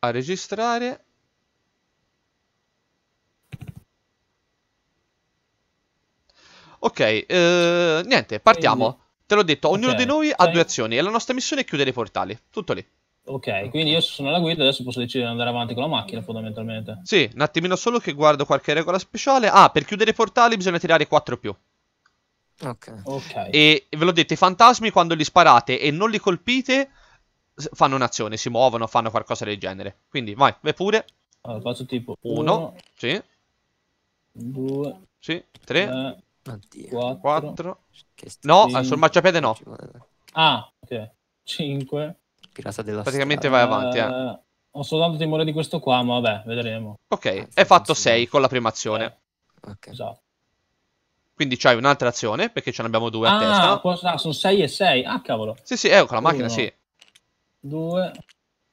a registrare Ok, eh, niente, partiamo. Te l'ho detto, ognuno okay, di noi ha due azioni e la nostra missione è chiudere i portali. Tutto lì. Ok, quindi io sono alla guida, adesso posso decidere di andare avanti con la macchina fondamentalmente. Sì, un attimino solo che guardo qualche regola speciale. Ah, per chiudere i portali bisogna tirare 4 più. Ok. okay. E ve l'ho detto, i fantasmi quando li sparate e non li colpite fanno un'azione, si muovono, fanno qualcosa del genere. Quindi vai, vai pure. Allora, faccio tipo 1, sì. 2, sì, 3, 4, no, eh, sul marciapiede no. Ah, ok, 5. Pirata della Praticamente strada. vai avanti, eh. eh. Ho soltanto timore di questo qua, ma vabbè, vedremo. Ok, Anzi, ah, è fatto 6 con la prima azione. Eh. Ok. Esatto. Quindi c'hai un'altra azione, perché ce ne abbiamo due ah, a testa. ah, sono 6 e 6. Ah, cavolo. Sì, sì, eh, con la macchina, Uno. sì. 2,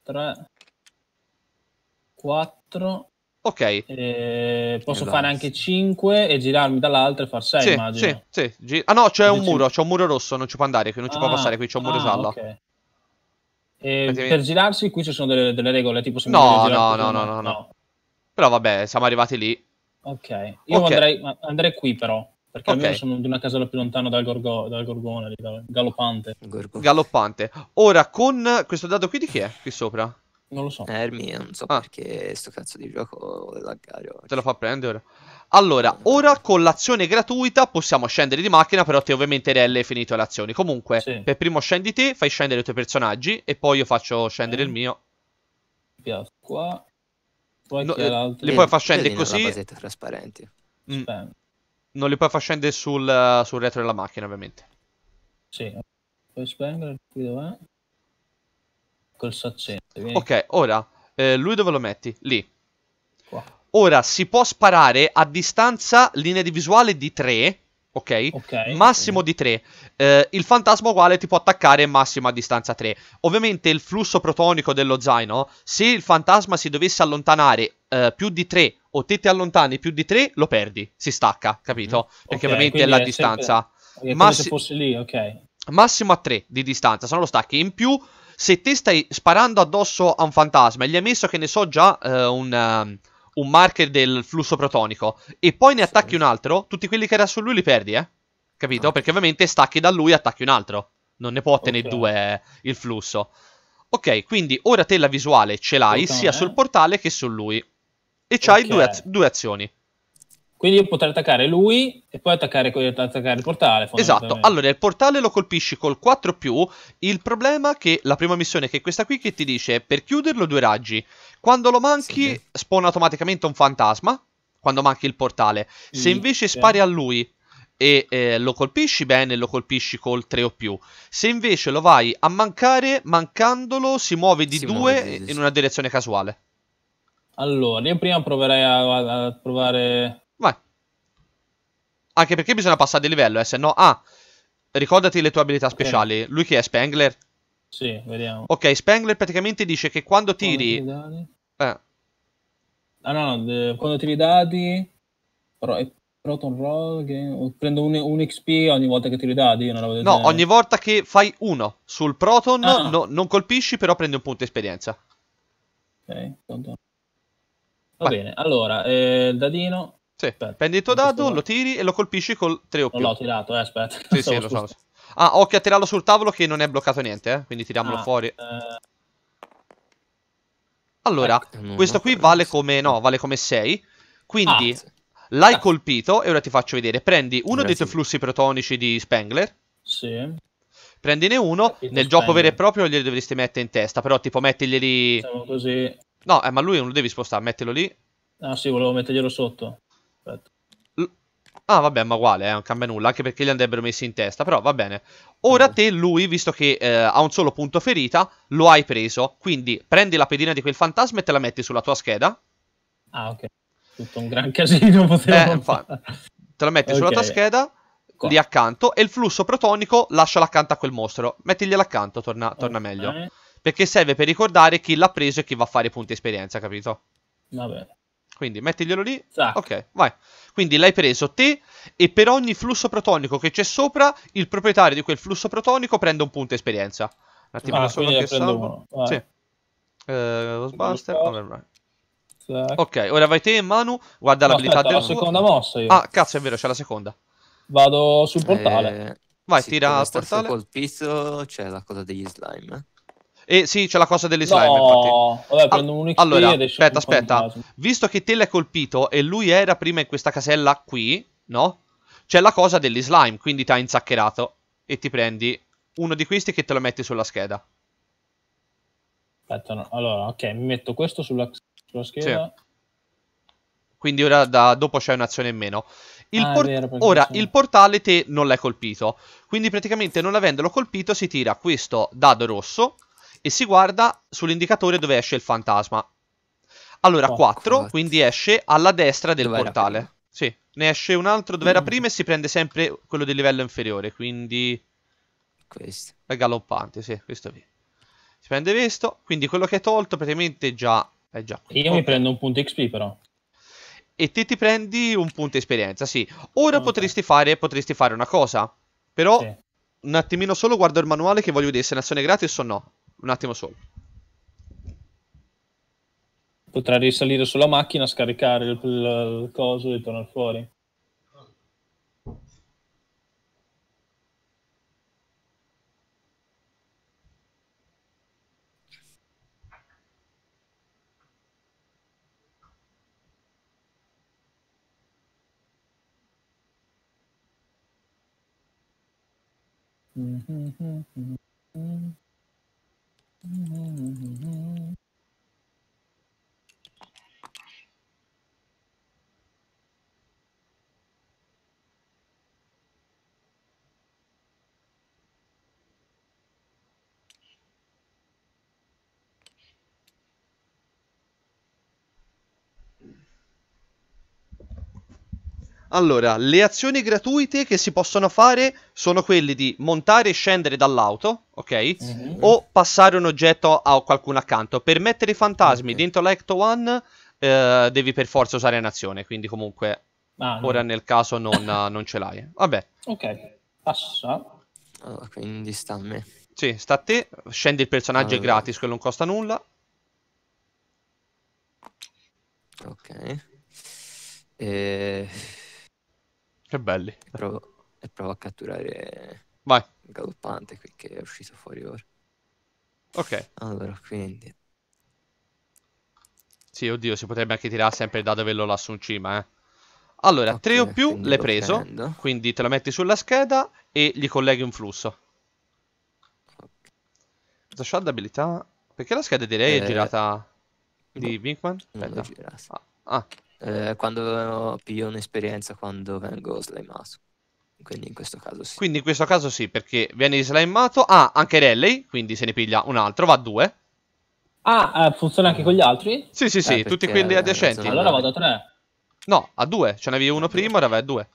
3, 4. Ok. Eh, posso esatto. fare anche 5 e girarmi dall'altra e far 6, sì, immagino. Sì, sì. ah no, c'è un muro, c'è un muro rosso, non ci può andare, qui non ci ah, può passare, qui c'è un muro ah, giallo. Okay. Eh, per girarsi qui ci sono delle, delle regole, tipo se no, mi no, no, no, no, no, no. Però vabbè, siamo arrivati lì. Ok, io okay. Andrei, andrei qui però. Perché okay. almeno sono di una casella più lontana dal, gorgo, dal gorgone, dal galoppante. Gorgo. Galoppante. Ora, con questo dado qui di chi è? Qui sopra? Non lo so. Ermi, non so ah. perché sto cazzo di gioco è laggario. Te lo fa prendere. Allora, ora con l'azione gratuita possiamo scendere di macchina, però te ovviamente RL è finito le azioni. Comunque, sì. per primo scendi te, fai scendere i tuoi personaggi e poi io faccio scendere mm. il eh. mio. Piazza qua. Poi no, chi è eh, l'altro? Li puoi far scendere così. trasparenti. Mm. Spend non li puoi far scendere sul, sul retro della macchina, ovviamente. Sì, puoi spengere qui dov'è? Col sacchetto. Ok, ora eh, lui dove lo metti? Lì. Qua. Ora si può sparare a distanza linea di visuale di 3 Okay? ok? Massimo di 3. Eh, il fantasma uguale ti può attaccare massimo a distanza 3. Ovviamente il flusso protonico dello zaino, se il fantasma si dovesse allontanare eh, più di 3 o te ti allontani più di 3, lo perdi, si stacca, capito? Mm-hmm. Okay, Perché ovviamente è la è distanza. Sempre... Se fosse lì, ok. Massimo a 3 di distanza, se no lo stacchi. In più, se te stai sparando addosso a un fantasma e gli hai messo, che ne so, già eh, un... Uh, un marker del flusso protonico e poi ne attacchi un altro, tutti quelli che era su lui li perdi, eh? Capito? Ah. Perché ovviamente stacchi da lui e attacchi un altro. Non ne può ottenere okay. due eh, il flusso. Ok, quindi ora te la visuale ce l'hai Portone. sia sul portale che su lui. E c'hai okay. due, az- due azioni. Quindi io potrei attaccare lui e poi attaccare, attaccare il portale. Esatto, allora il portale lo colpisci col 4 più, il problema è che la prima missione che è questa qui che ti dice per chiuderlo due raggi, quando lo manchi sì. spawna automaticamente un fantasma, quando manchi il portale, sì. se invece spari sì. a lui e eh, lo colpisci bene, lo colpisci col 3 o più, se invece lo vai a mancare, mancandolo si muove di 2 in una direzione casuale. Allora, io prima proverei a, a, a provare anche perché bisogna passare di livello, eh, se no... Ah, ricordati le tue abilità speciali. Okay. Lui chi è? Spengler? Sì, vediamo. Ok, Spengler praticamente dice che quando tiri... Quando eh. Ah no, no, quando tiri i dati... Pro... Proton Roll, game... prendo un, un, XP ogni volta che tiri i dati, No, ogni volta che fai uno sul Proton ah. no, non colpisci, però prendi un punto esperienza. Ok, Va Vai. bene, allora, eh, il dadino... Sì, aspetta, prendi il tuo dado, lo tiri e lo colpisci col 3 o più. Non l'ho tirato, eh, aspetta. Sì, sì, lo so. Ah, occhio a tirarlo sul tavolo che non è bloccato niente, eh. Quindi tiriamolo ah, fuori. Eh... Allora, ecco, questo qui vale come, no, vale come 6. Quindi ah, l'hai ah. colpito e ora ti faccio vedere. Prendi uno Grazie. dei tuoi flussi protonici di Spengler. Sì. Prendine uno, nel Spengler. gioco vero e proprio glieli dovresti mettere in testa, però tipo mettiglieli... Siamo così. No, eh, ma lui non lo devi spostare, mettilo lì. Ah sì, volevo metterglielo sotto. Aspetta. Ah, vabbè, ma uguale, eh, non cambia nulla, anche perché li andrebbero messi in testa, però va bene. Ora mm. te, lui, visto che eh, ha un solo punto ferita, lo hai preso, quindi prendi la pedina di quel fantasma e te la metti sulla tua scheda. Ah, ok. Tutto un gran casino eh, potevo eh, fa... Te la metti okay. sulla tua scheda, Qua. lì accanto, e il flusso protonico lasciala accanto a quel mostro. Mettigliela accanto, torna, torna okay. meglio. Perché serve per ricordare chi l'ha preso e chi va a fare punti esperienza, capito? Va bene. Quindi mettiglielo lì. Sacco. Esatto. Ok, vai. Quindi l'hai preso te e per ogni flusso protonico che c'è sopra, il proprietario di quel flusso protonico prende un punto esperienza. Un attimo, ah, solo che salvo. Sì. Eh, Ghostbuster, Ok, ora vai te, Manu. Guarda no, l'abilità aspetta, del. la seconda mossa. Io. Ah, cazzo, è vero, c'è la seconda. Vado sul portale. Eh, vai, sì, tira al portale. Col pizzo c'è la cosa degli slime. E sì, c'è la cosa delle slime. No, infatti. vabbè, prendo un XP allora, aspetta, aspetta. Visto che te l'hai colpito e lui era prima in questa casella qui, no? C'è la cosa degli slime, quindi ti ha inzaccherato. E ti prendi uno di questi che te lo metti sulla scheda. Aspetta, no. allora, ok, mi metto questo sulla, sulla scheda. Sì. Quindi ora da, dopo c'è un'azione in meno. Il ah, vero, ora, sono... il portale te non l'hai colpito. Quindi praticamente non avendolo colpito si tira questo dado rosso e si guarda sull'indicatore dove esce il fantasma. Allora, oh, 4, cazzo. quindi esce alla destra del dove portale. Sì, ne esce un altro dove mm. era prima e si prende sempre quello del livello inferiore, quindi... Questo. È galoppante, sì, questo qui. Si prende questo, quindi quello che è tolto praticamente già... È già qui. Io mi prendo un punto XP però. E te ti prendi un punto esperienza, sì. Ora okay. potresti, fare, potresti fare una cosa, però... Sì. Un attimino solo guardo il manuale che voglio vedere se è un'azione gratis o no. Un attimo solo. Potrei risalire sulla macchina, scaricare il, il, il coso e tornare fuori. Mm-hmm. Mm-hmm. mm-hmm, mm-hmm. Allora, le azioni gratuite che si possono fare sono quelle di montare e scendere dall'auto, ok? Mm-hmm. O passare un oggetto a qualcuno accanto. Per mettere i fantasmi okay. dentro l'Act One, eh, devi per forza usare un'azione, quindi comunque ah, ora no. nel caso non, non, ce l'hai. Vabbè. Ok, passa. Allora, quindi sta a me. Sì, sta a te. Scendi il personaggio allora. gratis, quello non costa nulla. Ok. Eh... Che belli. E provo, e provo a catturare Vai. il galoppante qui che è uscito fuori ora. Ok. Allora, quindi... Sì, oddio, si potrebbe anche tirare sempre da dove lo lasso in cima, eh. Allora, okay, 3 o più l'hai preso, prendo. quindi te lo metti sulla scheda e gli colleghi un flusso. Cosa c'ha d'abilità? Perché la scheda direi eh, è girata di Winkman? No, Aspetta. Ah, ah, eh, quando piglio un'esperienza quando vengo slimato. Quindi in questo caso sì. Quindi in questo caso sì, perché viene slimato. Ah, anche Rally, quindi se ne piglia un altro, va a due. Ah, eh, funziona anche con gli altri? Sì, sì, eh, sì, eh, tutti quelli adiacenti. Allora vado a tre. No, a due. Ce n'avevi uno eh, prima, ora vai a due.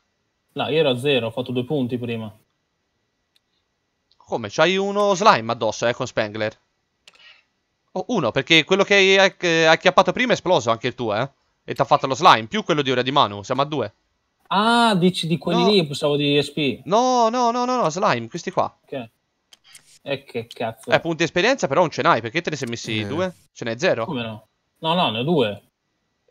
No, io ero a zero, ho fatto due punti prima. Come? C'hai uno slime addosso, eh, con Spengler. Oh, uno, perché quello che hai acchiappato prima è esploso anche il tuo, eh. E ti ha fatto lo slime, più quello di ora di Manu, siamo a due. Ah, dici di quelli no. lì, pensavo di ESP. No, no, no, no, no, slime, questi qua. Ok. E eh, che cazzo. Eh, punti esperienza però non ce n'hai, perché te ne sei messi eh. due? Ce n'hai zero? Come no? No, no, ne ho due.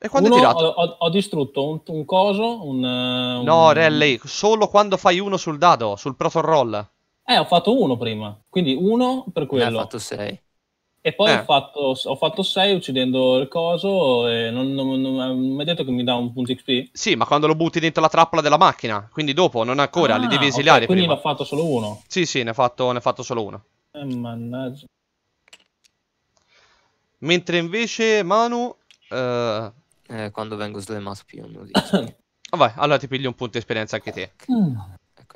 E quando uno, hai tirato? Ho, ho distrutto un, un coso, un, eh, un... No, Rally, solo quando fai uno sul dado, sul proton roll. Eh, ho fatto uno prima, quindi uno per quello. Ne ha fatto sei. E poi eh. ho, fatto, ho, fatto, 6 uccidendo il coso e non, non, non, non mi hai detto che mi dà un punto XP? Sì, ma quando lo butti dentro la trappola della macchina, quindi dopo, non ancora, ah, li devi esiliare okay, quindi prima. ne ho fatto solo uno? Sì, sì, ne ho fatto, ne ho fatto solo uno. Eh, mannaggia. Mentre invece Manu... Eh... Eh, quando vengo slemato più non dici. Ah, Vabbè, allora ti pigli un punto di esperienza anche te. Mm.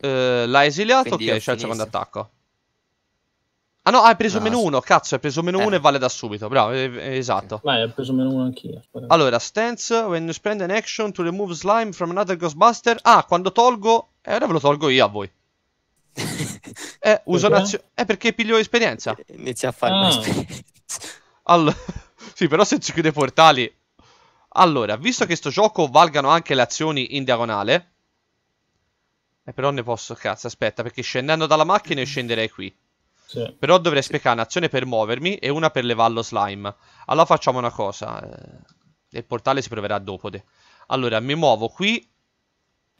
Eh, l'ha esiliato, quindi ok, c'è il secondo attacco. Ah no, hai preso no, ah, meno 1, cazzo, hai preso meno 1 eh. e vale da subito, bravo, eh, eh, esatto. Beh, ho preso meno 1 anch'io. Allora, stance, when you spend an action to remove slime from another Ghostbuster. Ah, quando tolgo... Eh, ora ve lo tolgo io a voi. eh, uso un'azione... Eh, perché piglio esperienza. Inizia a fare ah. Allora... sì, però se ci chiude i portali... Allora, visto che sto gioco valgano anche le azioni in diagonale... Eh, però ne posso... Cazzo, aspetta, perché scendendo dalla macchina io scenderei qui. Sì. Però dovrei sprecare un'azione per muovermi e una per levare lo slime. Allora facciamo una cosa. Eh, il portale si proverà dopo. De. Allora, mi muovo qui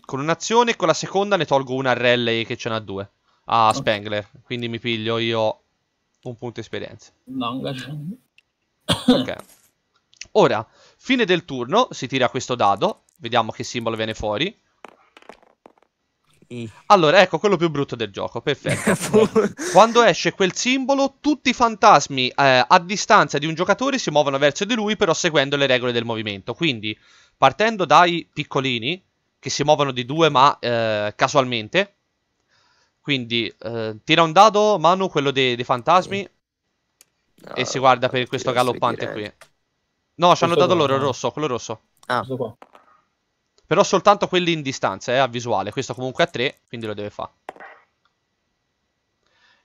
con un'azione e con la seconda ne tolgo una a Rally che ce n'ha due. A okay. Spengler. Quindi mi piglio io un punto esperienza. No, ok. Ora, fine del turno, si tira questo dado. Vediamo che simbolo viene fuori. Allora, ecco quello più brutto del gioco. Perfetto. Quando esce quel simbolo, tutti i fantasmi eh, a distanza di un giocatore si muovono verso di lui, però seguendo le regole del movimento. Quindi, partendo dai piccolini, che si muovono di due, ma eh, casualmente. Quindi, eh, tira un dado, Manu, quello dei, dei fantasmi. No, e si guarda per questo galoppante qui. No, ci hanno dato loro il rosso, quello rosso. Ah, questo qua. Però soltanto quelli in distanza, eh, a visuale. Questo comunque a 3, quindi lo deve fare.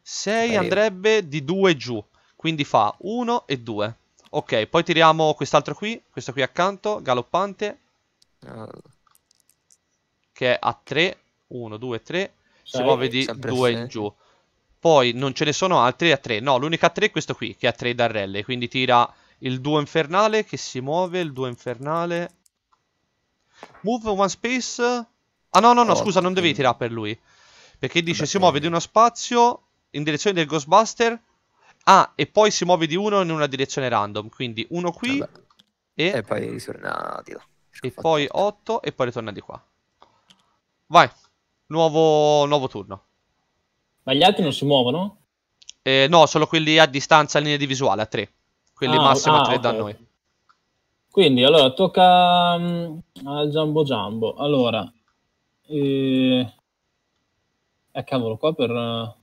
6 andrebbe di 2 giù. Quindi fa 1 e 2. Ok, poi tiriamo quest'altro qui. Questo qui accanto, galoppante. Che è a 3. 1, 2, 3. Si muove di 2 in giù. Poi non ce ne sono altri a 3. No, l'unica a 3 è questo qui, che è a 3 darrelle. Quindi tira il 2 infernale che si muove, il 2 infernale Move one space. Ah no, no, no, oh, scusa, non devi tirare per lui. Perché dice si muove di uno spazio in direzione del Ghostbuster. Ah, e poi si muove di uno in una direzione random. Quindi uno qui. E... e... poi ritorna di là. E poi 8 e poi ritorna di qua. Vai. Nuovo, nuovo turno. Ma gli altri non si muovono? Eh, no, solo quelli a distanza, a linea di visuale, a 3. Quelli ah, massimo ah, a 3 okay. da noi. Quindi, allora, tocca um, al Jumbo Giambo. Allora, eh, eh cavolo, qua per... Eh.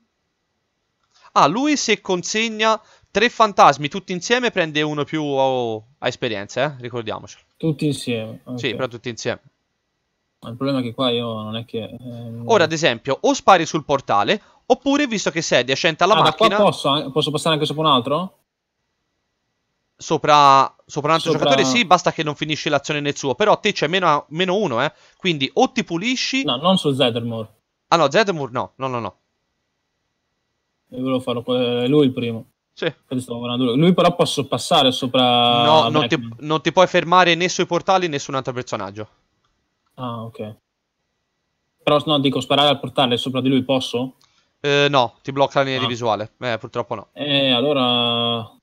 Ah, lui se consegna tre fantasmi tutti insieme prende uno più oh, a esperienza, eh? ricordiamocelo. Tutti insieme. Okay. Sì, però tutti insieme. Il problema è che qua io non è che... Ehm... Ora, ad esempio, o spari sul portale, oppure, visto che sei adiacente alla ah, macchina... Ma qua posso, eh, posso passare anche sopra un altro? sopra, sopra, un altro sopra... giocatore, sì, basta che non finisci l'azione nel suo. Però a te c'è meno, meno uno, eh. Quindi o ti pulisci... No, non su Zetermore. Ah no, Zetermore no, no, no, no. Io volevo farlo, è lui il primo. Sì. Lui però posso passare sopra... No, non ti, non ti, puoi fermare né sui portali né su un altro personaggio. Ah, ok. Però no, dico, sparare al portale sopra di lui posso? Eh, no, ti blocca la linea ah. di visuale. Eh, purtroppo no. Eh, allora...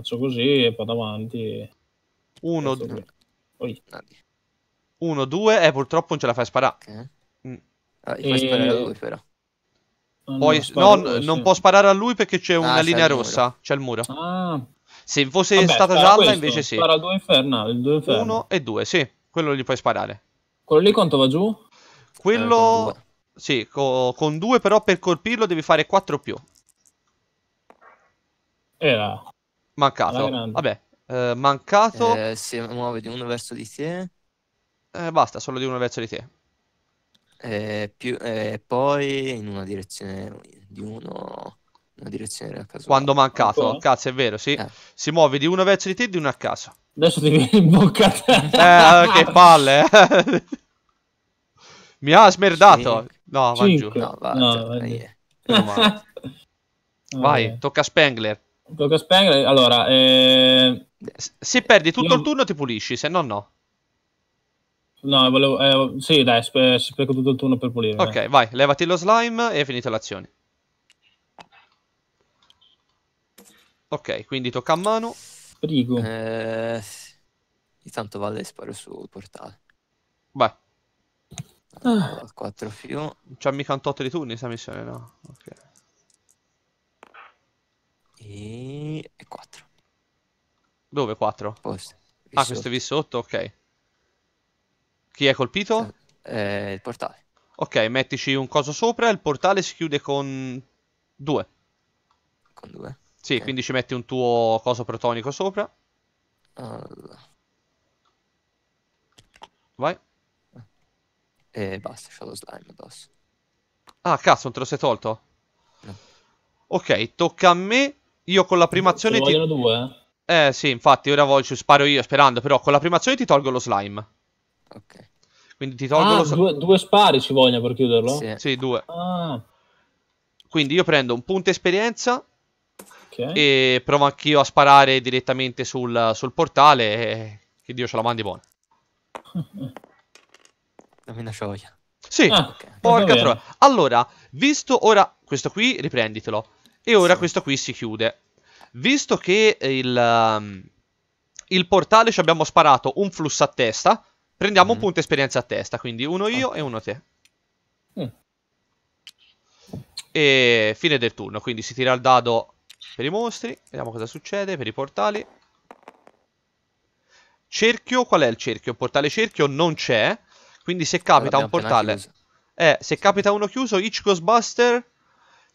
Faccio così e vado avanti. 1, due. Uno, due, e eh, purtroppo non ce la fai sparare. Okay. Mm. Ah, fai e... sparare a lui però. Ah, Poi, no, lui, non sì. può sparare a lui perché c'è ah, una linea rossa, c'è il muro. Ah. Se fosse Vabbè, stata gialla questo. invece sì. Spara due infernali, due infernali. Uno e due, sì, quello gli puoi sparare. Quello lì quanto va giù? Quello... Eh, sì, co con due però per colpirlo devi fare quattro più. Era. Mancato. Vabbè, eh, mancato. Eh, si muove di uno verso di te. Eh, basta, solo di uno verso di te. Eh, più, eh, poi in una direzione di uno una direzione casuale. quando mancato Ancora? cazzo è vero sì. Eh. si muove di uno verso di te e di uno a caso adesso ti viene in bocca eh, che palle eh. mi ha smerdato Cinque. no va giù no, va, no, cioè, eh. vai. tocca a Spengler con Spengler, allora... Eh... Se perdi tutto io... il turno ti pulisci, se no no. No, volevo... Eh, sì, dai, spe- spreco tutto il turno per pulire. Ok, eh. vai, levati lo slime e finite l'azione. Ok, quindi tocca a mano. Prego. Eh, intanto vale sparo sul portale. Vai. Ah. 4 fio. C'ha mica un tot di turni questa missione, no? Ok. E, 4. Dove 4? Posto. Ah, questo è lì sotto, ok. Chi è colpito? Eh, il portale. Ok, mettici un coso sopra, il portale si chiude con 2. Con 2? Sì, eh. quindi ci metti un tuo coso protonico sopra. Allora. Vai. E eh, basta, c'ho lo slime addosso. Ah, cazzo, non te lo sei tolto? No. Ok, tocca a me. Io con la prima azione... Ti... due? Eh? eh sì, infatti, ora voglio, sparo io sperando, però con la prima azione ti tolgo lo slime. Ok. Quindi ti tolgo ah, lo slime. Due, due spari ci vogliono per chiuderlo? Sì, sì due. Ah. Quindi io prendo un punto esperienza okay. e provo anch'io a sparare direttamente sul, sul portale e che Dio ce la mandi buona. Non mi lascio voglia. Sì, ah, okay. porca troia. Allora, visto ora questo qui, riprenditelo. E ora sì. questo qui si chiude. Visto che eh, il, um, il portale ci abbiamo sparato un flusso a testa, prendiamo mm. Mm-hmm. un punto esperienza a testa, quindi uno io okay. e uno te. Mm. E fine del turno, quindi si tira il dado per i mostri, vediamo cosa succede per i portali. Cerchio, qual è il cerchio? Portale cerchio non c'è, quindi se capita un portale... Eh, se capita uno chiuso, Hitch Ghostbuster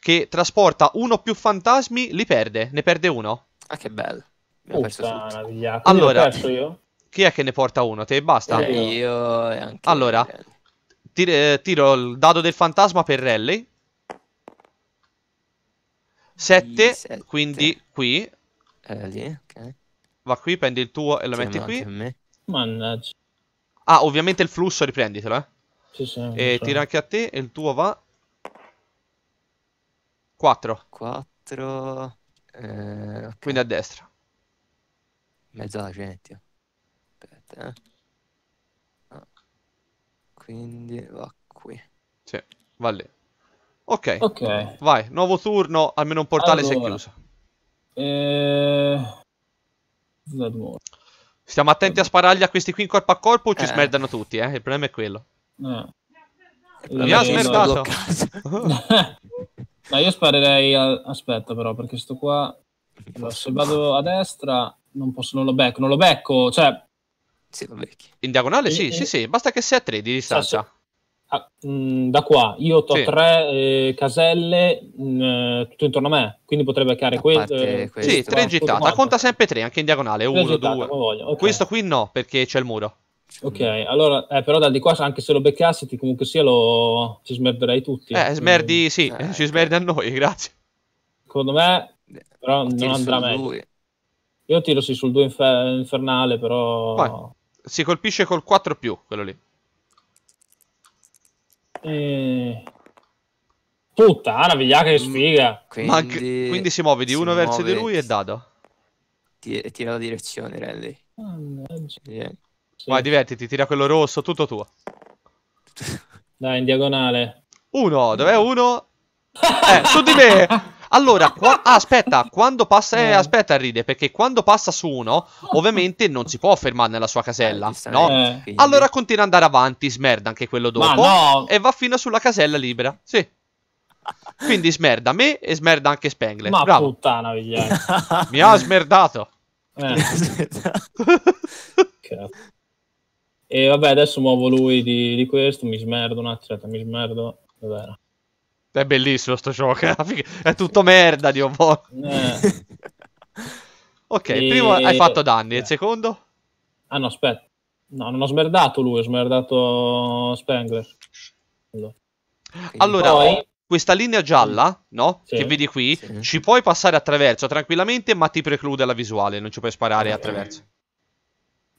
che trasporta uno più fantasmi, li perde, ne perde uno. Ah, che bello. Mi Puttana, via. Allora, chi è che ne porta uno? Te basta? Eh, io e anche Allora, tir- eh, tiro il dado del fantasma per Rally. 7, quindi qui. Rally, ok. Va qui, prendi il tuo e lo Siamo metti qui. Mannaggia. Ah, ovviamente il flusso riprenditelo, eh. Sì, sì, e tira anche a te e il tuo va. 4. 4. Eh, okay. Quindi a destra. Mezzo alla centio. Aspetta, eh. Ah, quindi va qui. Sì, va lì. Ok. Ok. Vai, nuovo turno, almeno un portale allora. si è chiuso. Eh... Stiamo attenti a sparargli a questi qui in corpo a corpo o ci eh. smerdano tutti, eh? Il problema è quello. Eh. Mi ha smerdato. Ma io sparerei. A... Aspetta, però, perché sto qua. Allora, se vado a destra, non posso, non lo becco, non lo becco. Cioè. Sì, lo becchi. In diagonale, sì, e... Eh, eh. sì, sì, basta che sia a 3 di distanza. Ah, sì. Mm, ah, da qua io ho sì. tre eh, caselle mh, mm, eh, tutto intorno a me, quindi potrebbe beccare questo, eh, questo. Sì, 3 gittata, conta sempre tre anche in diagonale, 1, 2. Okay. Questo qui no, perché c'è il muro. Ok, mm. allora, eh, però da di qua anche se lo beccassi, ti comunque sia lo... ci smerderei tutti. Eh, smerdi, mm. sì, eh, ci smerdi a noi, grazie. Secondo me, però non andrà meglio. Due. Io tiro sì sul 2 infer- infernale, però... Vai. Si colpisce col 4 più, quello lì. E... Puttana, vigliacca che mm, sfiga. Quindi, quindi si muove di si uno muove verso di lui e dada. Tira la direzione, Rally. Oh, sì. Vai, divertiti, tira quello rosso, tutto tuo. Dai, in diagonale. Uno, dov'è uno? eh, su di me! Allora, qua... ah, aspetta, quando passa... Eh, eh. aspetta, ride, perché quando passa su uno, ovviamente non si può fermare nella sua casella, eh, no? Eh. Allora continua ad andare avanti, smerda anche quello dopo, no. e va fino sulla casella libera, sì. Quindi smerda me e smerda anche Spengler. Ma Bravo. puttana, Vigliani. Mi ha smerdato. Eh. E vabbè, adesso muovo lui di, di questo, mi smerdo un attimo, mi smerdo. Dov'era? È bellissimo sto gioco, è tutto merda, Dio buono. Eh. ok, e... primo hai fatto danni, eh. il secondo? Ah no, aspetta. No, non ho smerdato lui, ho smerdato Spengler. Allora, poi... questa linea gialla, no? Sì. Che vedi qui, sì. ci puoi passare attraverso tranquillamente, ma ti preclude la visuale, non ci puoi sparare attraverso.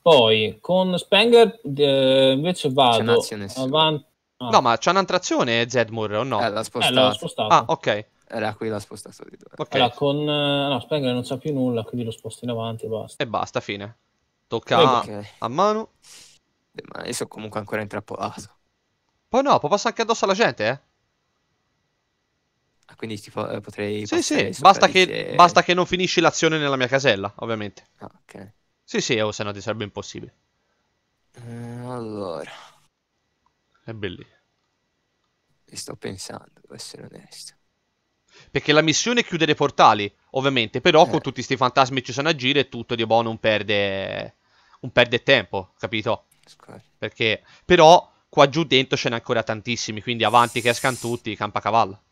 Poi con Spenger eh, invece vado avanti. Ah. No, ma c'è un'attrazione Zedmore o no? Eh, l'ha eh, spostato. Eh, spostato. Ah, ok. Era qui l'ha spostato di dove. Okay. Allora, con... Eh, no, Spenger non sa più nulla, quindi lo sposto in avanti e basta. E basta, fine. Tocca a... Ah, okay. a mano. Eh, ma io sono comunque ancora intrappolato. Poi no, può passare anche addosso alla gente, eh? Ah, quindi tipo, eh, potrei... Sì, sì, basta che, e... basta che, non finisci l'azione nella mia casella, ovviamente. Ah, ok. Sì, sì, o se no ti sarebbe impossibile. Mm, allora. È bellissimo. sto pensando, devo essere onesto. Perché la missione è chiudere i portali, ovviamente, però eh. con tutti questi fantasmi ci sono a giro e tutto di buono non perde, non perde tempo, capito? Scusa. Perché, però, qua giù dentro ce n'è ancora tantissimi, quindi avanti che escano tutti, campa cavallo.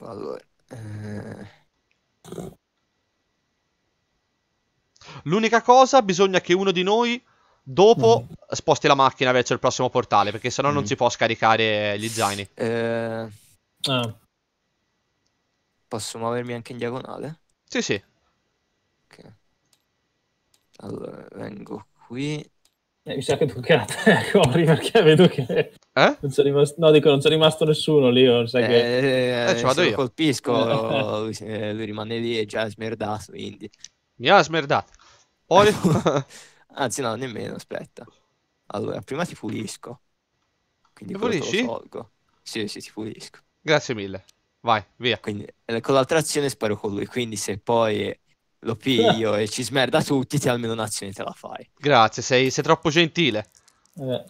Allora, eh... L'unica cosa, bisogna che uno di noi dopo mm. sposti la macchina verso il prossimo portale, perché sennò mm. non si può scaricare gli zaini. Eh... Ah. Posso muovermi anche in diagonale? Sì, sì. Ok. Allora, vengo qui. Eh, mi sa che tocca a corri perché vedo che. Eh? Non sono rimasto... No, dico, non c'è rimasto nessuno lì. Non sai eh, che... eh, eh, ci vado io. colpisco, lui, lui, rimane lì e già smerdato. Quindi. Mi ha smerdato. Poi... Anzi, no, nemmeno, aspetta. Allora, prima ti pulisco. Quindi ti tolgo. Sì, sì, ti pulisco. Grazie mille. Vai, via. Quindi, eh, con l'altra azione sparo con lui. Quindi, se poi lo piglio e ci smerda tutti, ti almeno un'azione te la fai. Grazie, sei, sei troppo gentile. Eh.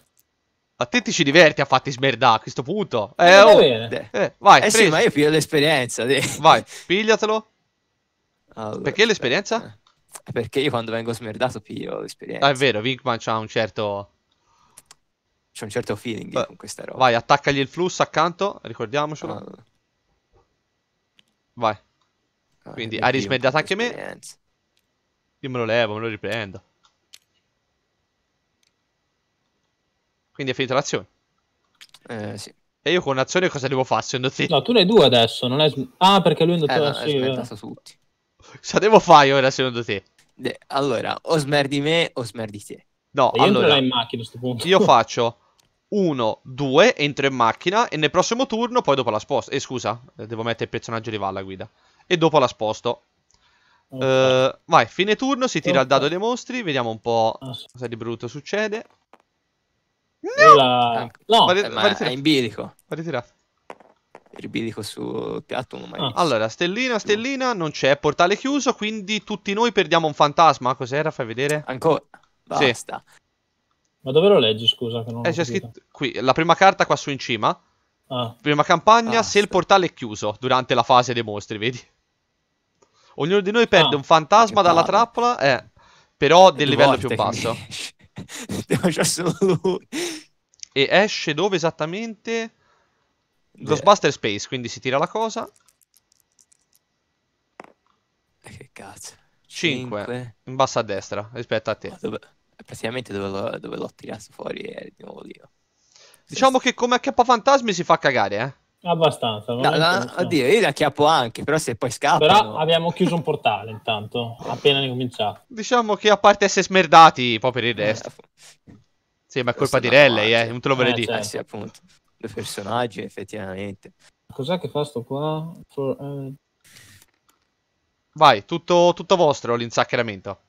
A te ti ci diverti a fatti smerda a questo punto. Eh, eh, oh, eh vai, eh, sì, ma io piglio l'esperienza. Vai, pigliatelo. Allora, perché l'esperienza? Eh, perché io quando vengo smerdato piglio l'esperienza. Ah, è vero, Winkman c'ha un certo... C'è un certo feeling Beh, con questa roba. Vai, attaccagli il flusso accanto, ricordiamocelo. Allora. Ah. Vai. Ah, Quindi hai rismerdato anche me. Io me lo levo, me lo riprendo. Quindi è finita l'azione. Eh, sì. E io con un'azione cosa devo fare? Sono sì. No, tu ne hai due adesso, non è... Ah, perché lui è andato eh, no, adesso. Sì, tutti. cosa cioè, devo fare ora secondo te? De, allora, o smerdi me o smerdi te. No, e allora, in macchina a sto punto. Io faccio 1, 2, entro in macchina e nel prossimo turno poi dopo la sposto. E eh, scusa, eh, devo mettere il personaggio di Valla guida. E dopo la sposto. Okay. Uh, vai, fine turno, si tira okay. il dado dei mostri, vediamo un po' ah, cosa di brutto succede. Ah, no, la... no. Va, rit- va è in bilico. Va ritirato ribilico sul piatto non l'ho mai ah. Allora, stellina, stellina, non c'è, portale chiuso, quindi tutti noi perdiamo un fantasma. Cos'era? Fai vedere. Ancora? Basta. Sì. Ma dove lo leggi, scusa? eh, c'è scritto qui, la prima carta qua su in cima. Ah. Prima campagna, ah, se il portale è chiuso durante la fase dei mostri, vedi? Ognuno di noi perde ah. un fantasma dalla padre. trappola, eh, però del livello più basso. Devo già solo lui. E esce dove esattamente? Ghostbuster Space, quindi si tira la cosa. Che cazzo. 5. In basso a destra, rispetto a te. dove... Praticamente dove, lo... dove l'ho tirato fuori è di nuovo io. Diciamo sì. che come acchiappa Fantasmi si fa cagare, eh. Abbastanza, no, no, oddio, io la acchiappo anche, però se poi scappa. Però abbiamo chiuso un portale intanto, appena ricominciato. Diciamo che a parte essere smerdati, poi per il eh, resto. Eh, sì, ma è colpa di Relley, eh, non te lo ve eh, dico. Certo. Eh, sì, appunto due personaggi effettivamente. Cos'è che fa sto qua? For, uh... Vai, tutto, tutto vostro l'insaccheramento.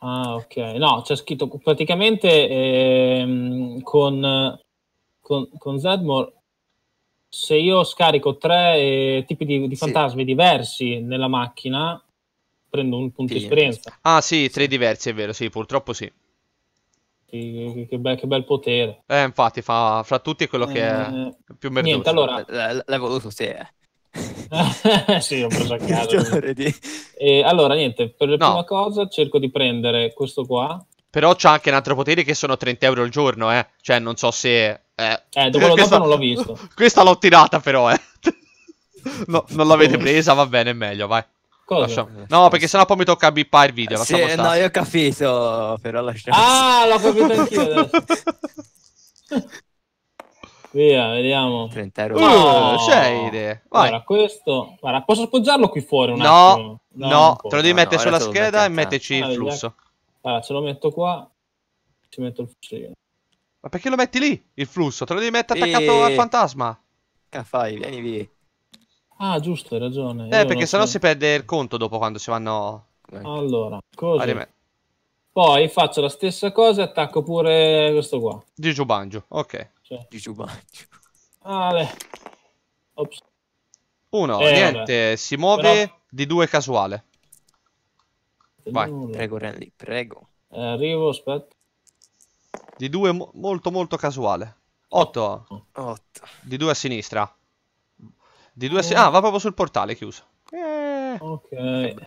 Ah, ok. No, c'è scritto praticamente ehm, con, con, con Zedmore. Se io scarico tre eh, tipi di, di fantasmi sì. diversi nella macchina, prendo un punto sì. esperienza. Ah, sì, tre diversi, è vero, sì, purtroppo sì. Che, che, bel, che, bel, potere. Eh, infatti, fa fra tutti quello che è eh, più merdoso. Niente, allora... l'hai voluto sì. Eh. sì, ho preso a caso. di... e, allora, niente, per la no. prima cosa cerco di prendere questo qua. Però c'ha anche un altro potere che sono 30 euro al giorno, eh. Cioè, non so se... Eh, eh dopo questa... non l'ho visto. Questa l'ho tirata però, eh. no, non l'avete presa, va bene, è meglio, vai. Lasciamo... Eh, no, perché sennò poi mi tocca bippare il video. Eh, sì, no, io ho capito, però lasciamo. Ah, l'ho capito anch'io Via, vediamo. 30 euro. Oh, no. Oh, c'è idee. Vai. Guarda, questo... Guarda, posso appoggiarlo qui fuori un no, attimo? No, no te lo devi ah, mettere no, sulla scheda e metterci il ah, flusso. Ecco. Allora, ce lo metto qua. Ci metto il flusso Ma perché lo metti lì, il flusso? Te lo devi mettere attaccato e... al fantasma. Che fai? Vieni via. Ah, giusto, hai ragione. Eh, perché sennò so. si perde il conto dopo quando si vanno... Ecco. Allora, così. Poi faccio la stessa cosa e attacco pure questo qua. Di ok. Cioè. Di Giubangio. Ops. Uno, eh, niente, vabbè. si muove Però... di due casuale. Vai. Prego, Randy, prego. Eh, arrivo, aspetta. Di due mo molto molto casuale. 8. 8. Di due a sinistra. Di due eh. Ah, va proprio sul portale chiuso. Eh. Ok. Bene,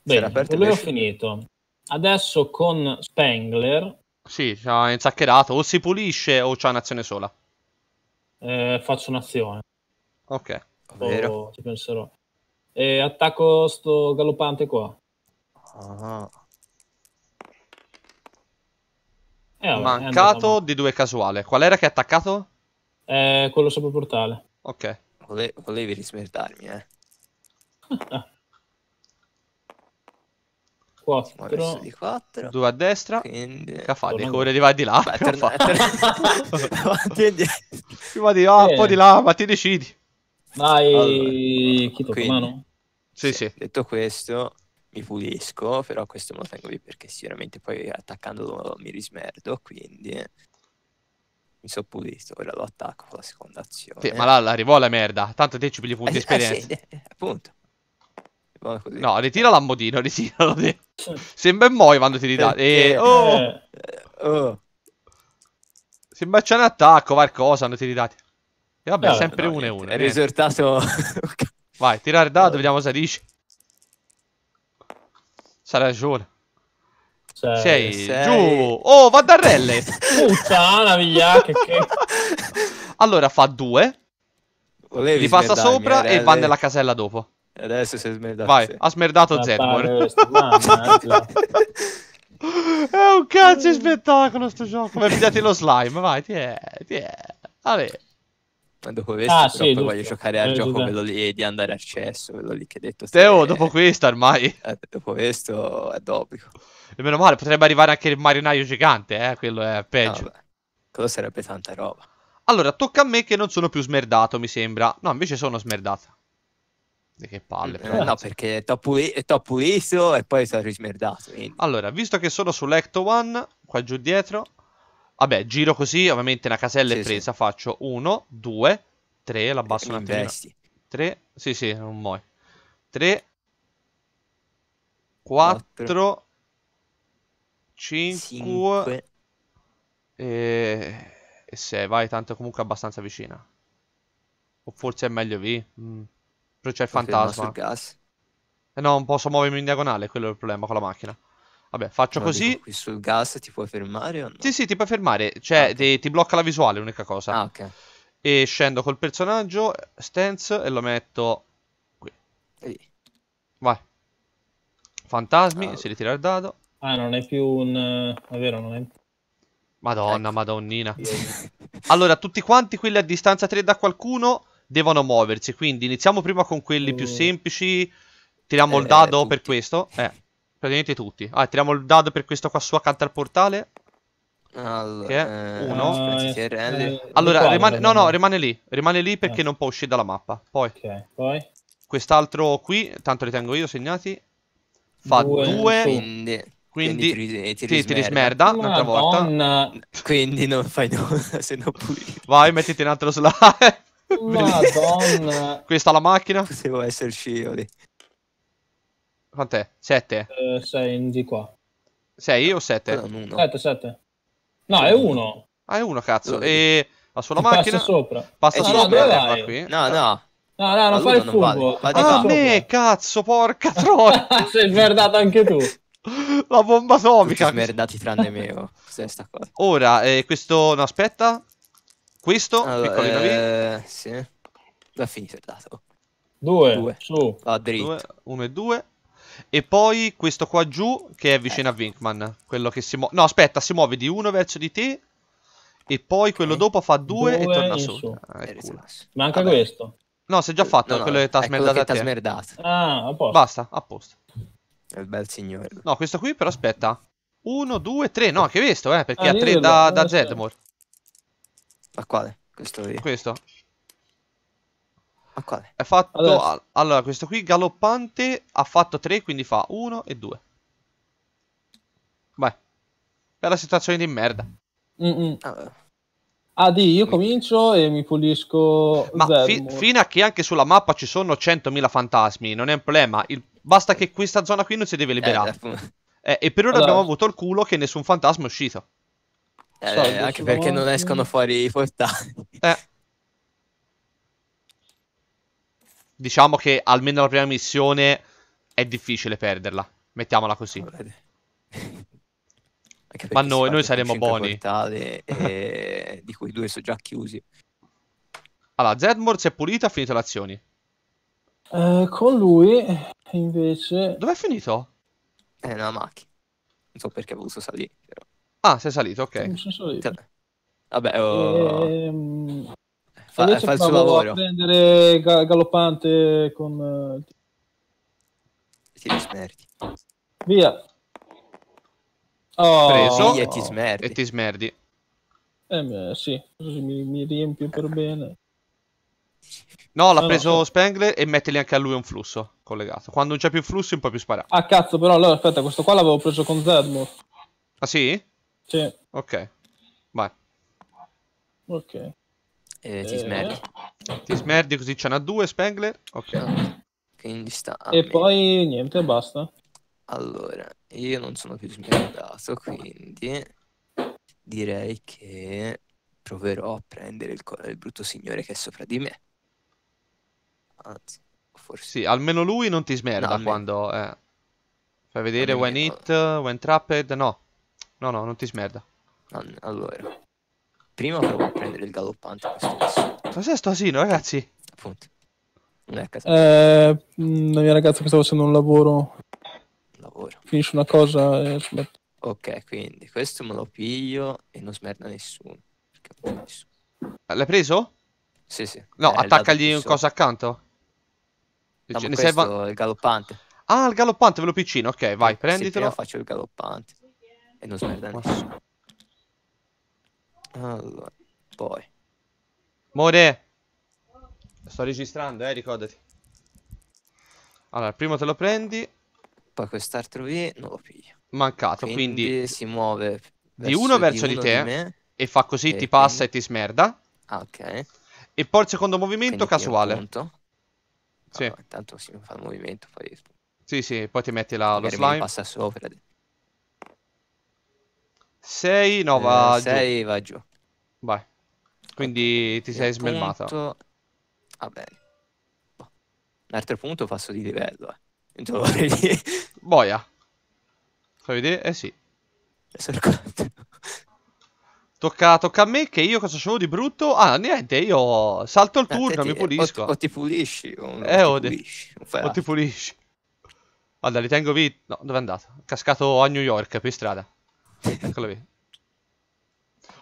Bene quello ho finito. Adesso con Spengler. Sì, ci ha insaccherato. O si pulisce o c'ha un'azione sola. Eh, faccio un'azione. Ok. Vero. Oh, ci penserò. E attacco sto galoppante qua. Ah. Eh, vabbè, Mancato di due casuale. Qual era che ha attaccato? Eh, quello sopra il portale. Ok. Vole- volevi rismerdarmi, eh. 4 di 4 2 a destra quindi... Cafà di correre di va di là Beh, torna, di là eh. poi di là ma ti decidi vai allora, chi mano? Sì, sì, sì. detto questo mi pulisco però questo me lo tengo lì perché sicuramente poi attaccandolo mi rismerdo quindi mi sono pulito, ora lo attacco con la seconda azione. Sì, ma là rivola è merda, tanto te ci pigli punti eh, esperienza. Eh, sì, eh, appunto. No, ritira l'ammodino, ritiralo. Te. Sembra Moi quando ti ridà. Eh, oh. Eh, oh. Sembra c'è un attacco, qualcosa, hanno tirati. E vabbè, no, sempre 1 e 1. È risultato... Vai, tirare dato, no. vediamo se dice. Sarà ragione. Cioè, sei, sei, giù. Oh, va da relle. Puttana, miglia, che, che... Allora fa due. Volevi passa sopra e va nella casella dopo. E adesso si è smerdato. Vai, ha smerdato Zedmore. Eh, è un cazzo di spettacolo sto gioco. Come pigliati lo slime, vai, ti è, ti è. Vabbè. dopo questo ah, sì, voglio giocare al eh, gioco giusto. quello lì di andare a accesso, quello lì che hai detto. Teo, dopo questo ormai. Eh, dopo questo è d'obbligo. E meno male, potrebbe arrivare anche il marinaio gigante, eh? quello è peggio. No, quello sarebbe tanta roba. Allora, tocca a me che non sono più smerdato, mi sembra. No, invece sono smerdato. Che palle. Però, eh, no, no, perché t'ho pulito e poi sono rismerdato. Quindi. Allora, visto che sono sull'Ecto One, qua giù dietro. Vabbè, giro così, ovviamente una casella sì, è presa. Sì. Faccio 1, 2, 3, la basso un attimino. 3, sì sì, non muoio. 3, 4, 5 e... e 6, vai, tanto è comunque abbastanza vicina. O forse è meglio V. Mm. Però c'è il fantasma. Sul gas. Eh no, non posso muovermi in diagonale, quello è il problema con la macchina. Vabbè, faccio no, così. Qui sul gas ti puoi fermare o no? Sì, sì, ti puoi fermare. Cioè, ah, ti, blocca la visuale, l'unica cosa. Ah, ok. E scendo col personaggio, stance, e lo metto qui. Ehi. Vai. Fantasmi, ah, si ritira il dado. Ah, non è più un... È vero, non è... Madonna, ecco. madonnina. allora, tutti quanti quelli a distanza 3 da qualcuno devono muoversi, quindi iniziamo prima con quelli mm. più uh. semplici. Tiriamo eh, il dado tutti. per questo. Eh, praticamente tutti. Ah, tiriamo il dado per questo qua su accanto al portale. Allora, che è eh, uno. Eh, eh allora, rimane, no, no, rimane lì. Rimane lì perché eh. non può uscire dalla mappa. Poi, okay, poi. quest'altro qui, tanto li tengo io segnati. Fa due. due. Quindi. Quindi, ti, ti, sì, ti rismerda ah, un'altra volta. Donna. Quindi non fai nulla se non puli. Vai, mettiti un altro slide. Madonna. Questa è la macchina. Potevo esserci io lì. Quant'è? Sette? 6 uh, eh, di qua. 6 o 7? 7, sette. No, è uno. Ah, è uno, cazzo. Dove? E la sua macchina... Passa sopra. Passa eh, sopra. No, dove eh, vai? Qui. No, no. No, no, non fai il fumo. Vale. Vale ah, me, cazzo, porca troia. Sei smerdato anche tu. La bomba atomica. Tutti smerdati tranne me. Oh, Ora, eh, questo... No, aspetta. Questo, allora, piccoli eh, Sì. Dove è finito il dato? Due. Due. Su. Va ah, dritto. Due, uno e due. E poi questo qua giù, che è vicino eh. a Vinkman. Quello che si muove... No, aspetta, si muove di uno verso di te. E poi okay. quello dopo fa due, due e torna su. su. Ah, Manca Vabbè. questo. No, si è già fatto, no, no, quello che ti ha smerdato. Ah, a posto. Basta, a posto il bel signore. No, questo qui però aspetta. 1, 2, 3. No, anche questo, eh, perché ah, ha 3 da, da Zedmore. Ma quale? Questo qui. Questo. Ma quale? È fatto... Allora. allora, questo qui galoppante ha fatto 3, quindi fa 1 e 2. Vai. Bella situazione di merda. Mm -mm. Allora. Ah, di, io mm. comincio e mi pulisco. Ma fi- fino a che anche sulla mappa ci sono 100.000 fantasmi, non è un problema. Il... Basta che questa zona qui non si deve liberare. Eh, eh, e per ora allora... abbiamo avuto il culo che nessun fantasma è uscito. Eh, Soldi, anche perché non escono fuori i portali. Eh. Diciamo che almeno la prima missione è difficile perderla. Mettiamola così. Vabbè. Ma noi, noi saremo buoni. Portale, di cui due sono già chiusi. Allora, Zedmore si è pulito, ha finito le azioni. Eh, con lui, invece... Dov'è finito? È eh, nella macchina. Non so perché ha voluto salire, però. Ah, sei salito, ok. sono salito. Cioè, vabbè, oh... ehm... fa, fa, eh, fa il suo lavoro. a prendere galoppante con... Eh, Ti rismerti. Via oh, preso e ti smerdi. E ti smerdi. Eh beh, sì, così mi, mi riempio per bene. No, l'ha no, preso no. Spengler e metteli anche a lui un flusso collegato. Quando non c'è più flusso, un po' più sparato. Ah, cazzo, però allora aspetta, questo qua l'avevo preso con Zedmore. Ah, sì? Sì. Ok, vai. Ok. E ti eh. smerdi. Ti smerdi così c'è una 2 Spengler? Ok. Quindi sta. E poi niente, basta. Allora, io non sono più smerdato, quindi direi che proverò a prendere il, il brutto signore che è sopra di me. Anzi, forse... Sì, almeno lui non ti smerda No, quando... eh. Fai vedere Almeno- when hit, when trapped, no. No, no, non ti smerda. allora, prima provo a prendere il galoppante, Cos'è sto asino, ragazzi? appunto. Non è a casa. Eh, mm, la mia ragazza che sta facendo un lavoro lavoro. Finisce una cosa e smetto. Ok, quindi questo me lo piglio e non smerda nessuno. Eh, l'hai preso? Sì, sì. No, eh, attaccagli un cosa accanto. No, ne serva... il galoppante. Ah, il galoppante ve lo piccino, ok, vai, eh, prenditelo. Sì, faccio il galoppante. E non smerda nessuno. Allora, poi. More! Sto registrando, eh, ricordati. Allora, prima te lo prendi poi quest'altro qui non lo piglia. Mancato, quindi, quindi si muove di uno verso di, uno di te di me, e fa così, e ti passa quindi... e ti smerda. Ah, ok. E poi il secondo movimento quindi casuale. Sì. No, ah, intanto si fa il movimento, poi... Sì, sì, poi ti metti la, lo slime. passa sopra. 6, no, eh, va eh, 6 giù. va giù. Vai. Quindi ti sei smelmata. Punto... Va bene. Un altro punto passo di livello, eh. Non lì. Boia. Fai vedere? Eh sì. Tocca, tocca, a me che io cosa facevo di brutto? Ah, niente, io salto il eh, turno, mi pulisco. O, ti pulisci. eh, o, ti pulisci. o eh, ti pulisci. Guarda, li tengo vi... No, dove è andato? Cascato a New York, per strada. Eccolo lì.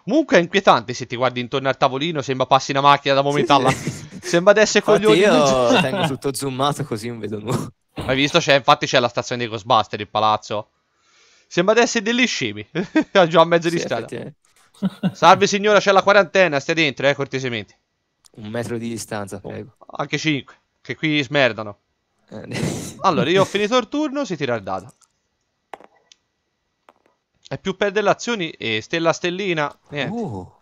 Comunque è inquietante se ti guardi intorno al tavolino, sembra passi una macchina da un momento sì, all'altro. Sì. Sembra di essere coglioni. Io tengo tutto zoomato così non vedo nulla. Hai visto? C'è, infatti c'è la stazione dei Ghostbusters, il palazzo. Sembra di essere degli scemi. Già a mezzo sì, di strada. Salve signora, c'è la quarantena, stai dentro, eh, cortesemente. Un metro di distanza, prego. Oh, anche cinque, che qui smerdano. Eh. allora, io ho finito il turno, si tira il dado. È più perde le azioni, e stella stellina, niente. Oh.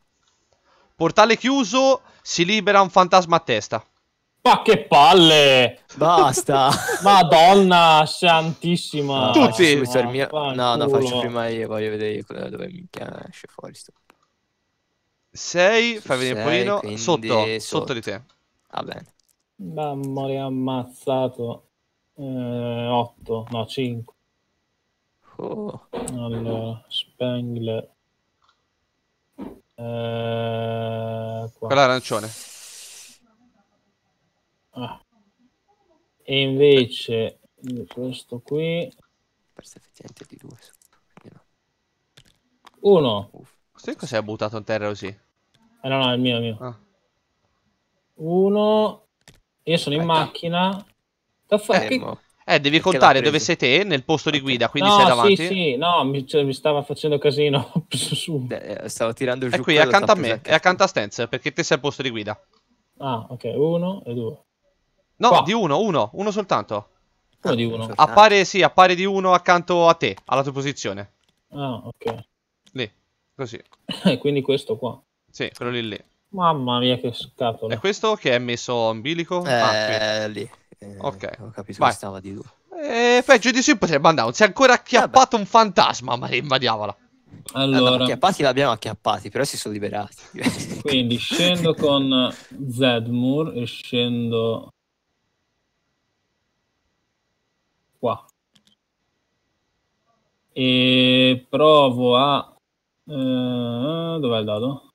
Portale chiuso, si libera un fantasma a testa. Ma che palle! Basta! Madonna santissima! No, Tutti! Mia... No, no, faccio prima io, voglio vedere io dove mi esce fuori sto. 6, fai vedere un pochino, sotto, sotto, sotto, di te. Va bene. Mamma mia, ammazzato. 8, eh, no 5. Oh. Allora, Spengler. Eh, Quella arancione. Ah. E invece questo qui... Forse effettivamente di due. No. Uno. Uff. Questo qui cos'è buttato in terra così? Eh no, no, è il mio, il mio. Ah. Uno. Io sono in Aspetta. macchina. Fa... Che... Eh, devi Perché contare dove sei te nel posto di guida, quindi no, sei davanti. Sì, sì, no, mi, cioè, mi stava facendo casino. eh, stavo tirando giù. È qui, è accanto a me, è accanto a Stenz, perché te sei al posto di guida. Ah, ok, uno e due. No, Qua. di uno, uno, uno soltanto. Uno di uno. Appare, sì, appare di uno accanto a te, alla tua posizione. Ah, ok. Lì, così. Eh, quindi questo qua. Sì, quello lì lì. Mamma mia che scatola. È questo che è messo in bilico? Ah, eh, ah, qui. lì. Eh, ok. Ho capito Vai. che stava di due. Eh, peggio di sì potrebbe andare. Non si è ancora acchiappato Vabbè. un fantasma, ma diavola. Allora, allora acchiappati l'abbiamo acchiappati, però si sono liberati. quindi scendo con Zedmur e scendo qua. E provo a... Eh, dov'è il dado?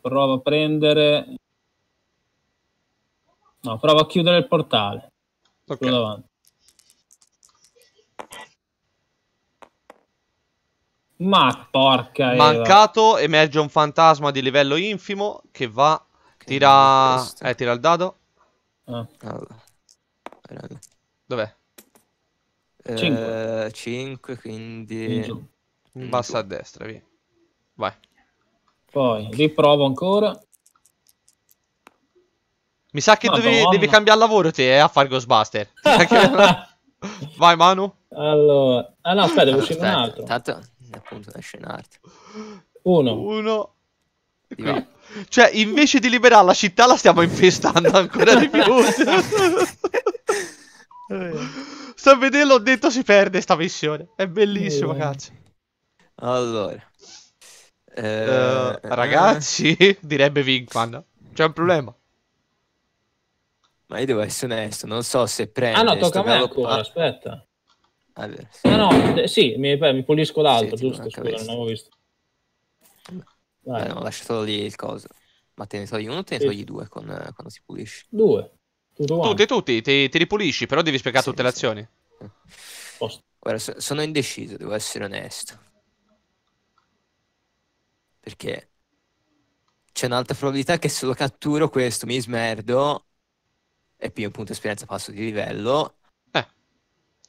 Provo a prendere... No, provo a chiudere il portale. Okay. davanti. Ma porca Mancato, Eva. emerge un fantasma di livello infimo che va, tira, eh, tira il dado. Ah. Allora. Dov'è? 5. 5, eh, quindi... In bassa a destra, via. Vai. Poi riprovo ancora. Mi sa che ah, devi, devi, cambiare lavoro te eh, a fare Ghostbuster. Cioè Vai Manu. Allora, ah no, aspetta, devo uscire un altro. Intanto, appunto, esce un altro. Uno. Uno. Cioè, invece di liberare la città la stiamo infestando ancora di più. Sto a vederlo, ho detto si perde sta missione. È bellissimo, eh. cazzo. Allora. Eh, uh, ragazzi, eh. direbbe Vinkman, c'è un problema. Ma io devo essere onesto, non so se prendo... Ah no, tocca a me ancora, pa- aspetta. Allora, sì. Ah no, eh, sì, mi, mi pulisco l'altro, sì, giusto, scusa, non avevo visto. Eh, Vai. Eh, no, lascia solo lì il coso. Ma te ne togli uno o te ne sì. togli due con, quando si pulisce? Due. Tutto tutti, tutti, ti, ti ripulisci, però devi spiegare sì, tutte le azioni. Guarda, so- sono indeciso, devo essere onesto. Perché c'è un'alta probabilità che se lo catturo questo mi smerdo e più appunto esperienza passo di livello. Eh.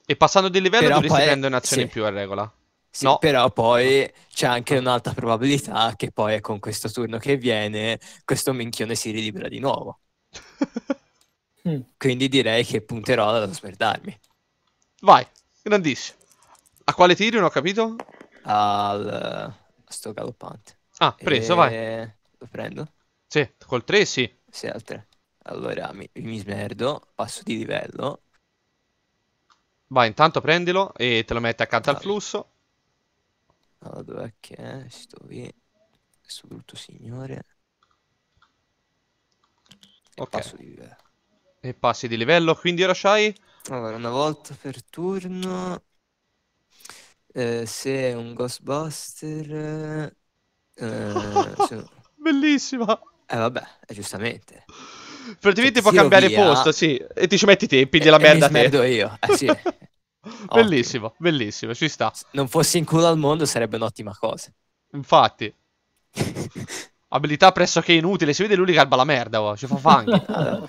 E passando di livello però dovresti poi... prendere un'azione sì. in più a regola. Sì, no. però poi c'è anche un'alta probabilità che poi con questo turno che viene questo minchione si rilibera di nuovo. Quindi direi che punterò ad smerdarmi. Vai, grandissimo. A quale tiri? non ho capito? Al... Eh, sto galoppante. Ah, preso, e... vai. Lo prendo? Sì, col 3 sì. Sì, al 3. Allora mi, mi smerdo, passo di livello. Vai, intanto prendilo e te lo metti accanto Vabbè. al flusso. Allora, dov'è che è? Sto qui. Questo brutto signore. E ok. Passo di livello. E passi di livello, quindi ora c'hai allora, una volta per turno, eh, se è un Ghostbuster... Eh, se- Bellissima! eh vabbè, eh, giustamente. Praticamente cioè, può cambiare via. posto, sì. E ti ci metti i tempi la E- e mi merda te. smerdo io. Eh, sì. Bellissimo, bellissimo, ci sta. Se non fossi in culo al mondo sarebbe un'ottima cosa. Infatti, abilità pressoché inutile. Si vede lui che calba la merda, oh, ci fa fanghi. Allora,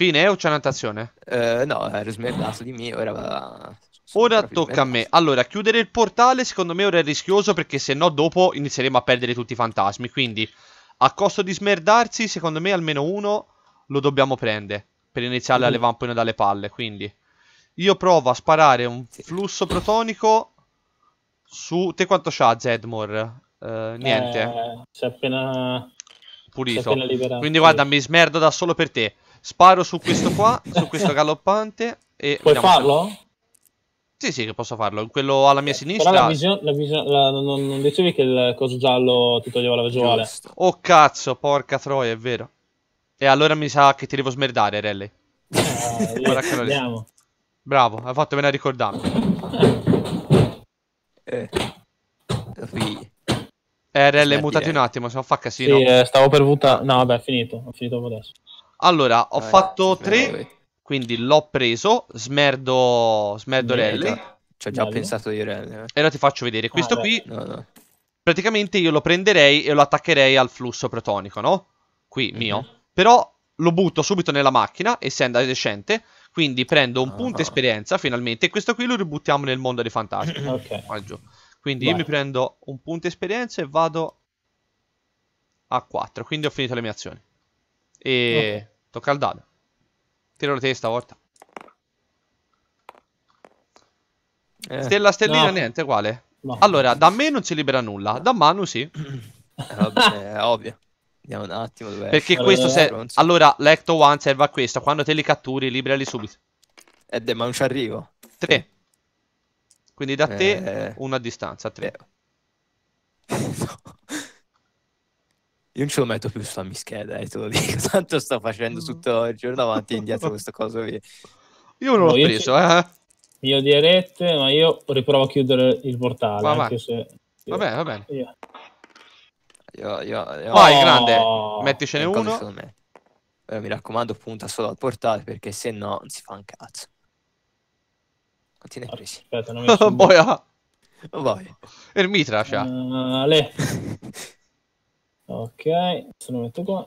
Fine o c'è una natazione? Eh, no, eh, ero smerdato di me, ora va... Ora tocca a me. Allora, chiudere il portale secondo me ora è rischioso perché se no dopo inizieremo a perdere tutti i fantasmi. Quindi, a costo di smerdarsi, secondo me almeno uno lo dobbiamo prendere per iniziare mm. a levare un po' dalle palle. Quindi, io provo a sparare un sì. flusso protonico su... Te quanto c'ha Zedmore? Eh, niente. Eh, si è appena... Pulito. È appena Quindi guarda, mi smerdo da solo per te. Sparo su questo qua, su questo galoppante. E Puoi farlo? Sì, sì, che posso farlo. Quello alla mia eh, sinistra. Però la visione. Vision... Non, non, dicevi che il coso giallo ti toglieva la visuale. Giusto. Oh cazzo, porca troia, è vero. E allora mi sa che ti devo smerdare, Relle. Rally. Eh, le... Bravo, hai fatto bene a ricordarmi. Eh. Figli. Eh, Rally, mutati un attimo, se no fa casino. Sì, eh, stavo per buttare. No, vabbè, è finito. Ho finito adesso. Allora, ho ah, fatto 3, quindi l'ho preso, smerdo, smerdo Rally. Ci ho già Bello. pensato di Rally. Eh. E ora ti faccio vedere, ah, questo ah, qui, no, no. praticamente io lo prenderei e lo attaccherei al flusso protonico, no? Qui, mm -hmm. mio. Però lo butto subito nella macchina, essendo adolescente, quindi prendo un ah. punto ah. esperienza, finalmente, e questo qui lo ributtiamo nel mondo dei fantasmi. ok. Quindi Vai. io mi prendo un punto esperienza e vado a 4, quindi ho finito le mie azioni. E... Okay. Tocca al dado. Tiro la testa volta. Eh, Stella, stellina, no. niente, uguale. No. Allora, da me non si libera nulla, da Manu sì. Eh, vabbè, è ovvio. Andiamo un attimo dove Perché allora, questo eh, serve... Allora, l'Ecto One serve a questo. Quando te li catturi, liberali subito. Eh, ma non ci arrivo. Tre. Quindi da eh... te, una distanza, Tre. Eh. No. Io non ce lo metto più sulla mia scheda, eh, te lo dico. Tanto sto facendo tutto il giorno avanti e indietro questo coso lì. Io non no, l'ho io preso, ci... eh. Io dirette, ma io riprovo a chiudere il portale. Va, bene, se... va bene, va bene. Yeah. Io, io, io... Vai, oh, grande, metticene uno. Però eh, mi raccomando, punta solo al portale perché se no non si fa un cazzo. Quanti ne hai presi? Aspetta, non mi Boia. Vai. Ermitra, c'ha. Uh, le. Ok, se lo metto qua.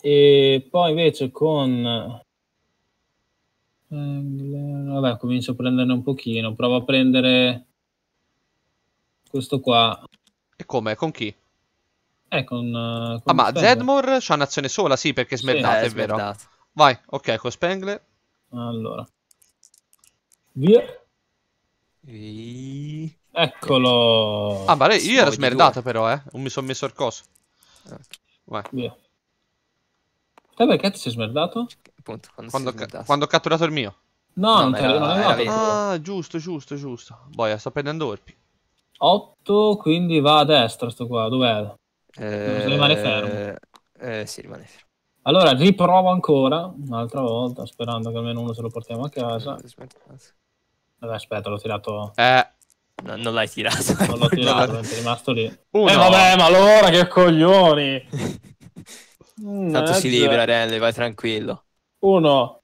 E poi invece con... Eh, vabbè, comincio a prenderne un pochino. Provo a prendere questo qua. E come? Con chi? Eh, con... Eh, con ah, ma Spengler. Zedmore c'ha un'azione sola, sì, perché smerdate, sì, è, eh, è vero. Vai, ok, con Spengler. Allora. Via. Eccolo. Ah, ma io ero smerdata però, eh. Non mi sono messo il coso. Vai. Via. Te perché si è smerdato? Appunto, quando, quando, ca quando ho catturato il mio. No, no non te l'ho Ah, giusto, giusto, giusto. Boia, sto prendendo orpi. 8, quindi va a destra sto qua, Dov'è? Eh... Rimane fermo. Eh, sì, rimane fermo. Allora, riprovo ancora, un'altra volta, sperando che almeno uno se lo portiamo a casa. Eh, Vabbè, aspetta, l'ho tirato... Eh... No, non l'hai tirato. Non l'ho tirato, non è rimasto lì. Uno. Eh vabbè, ma allora che coglioni! Tanto si libera, Renly, vai tranquillo. Uno.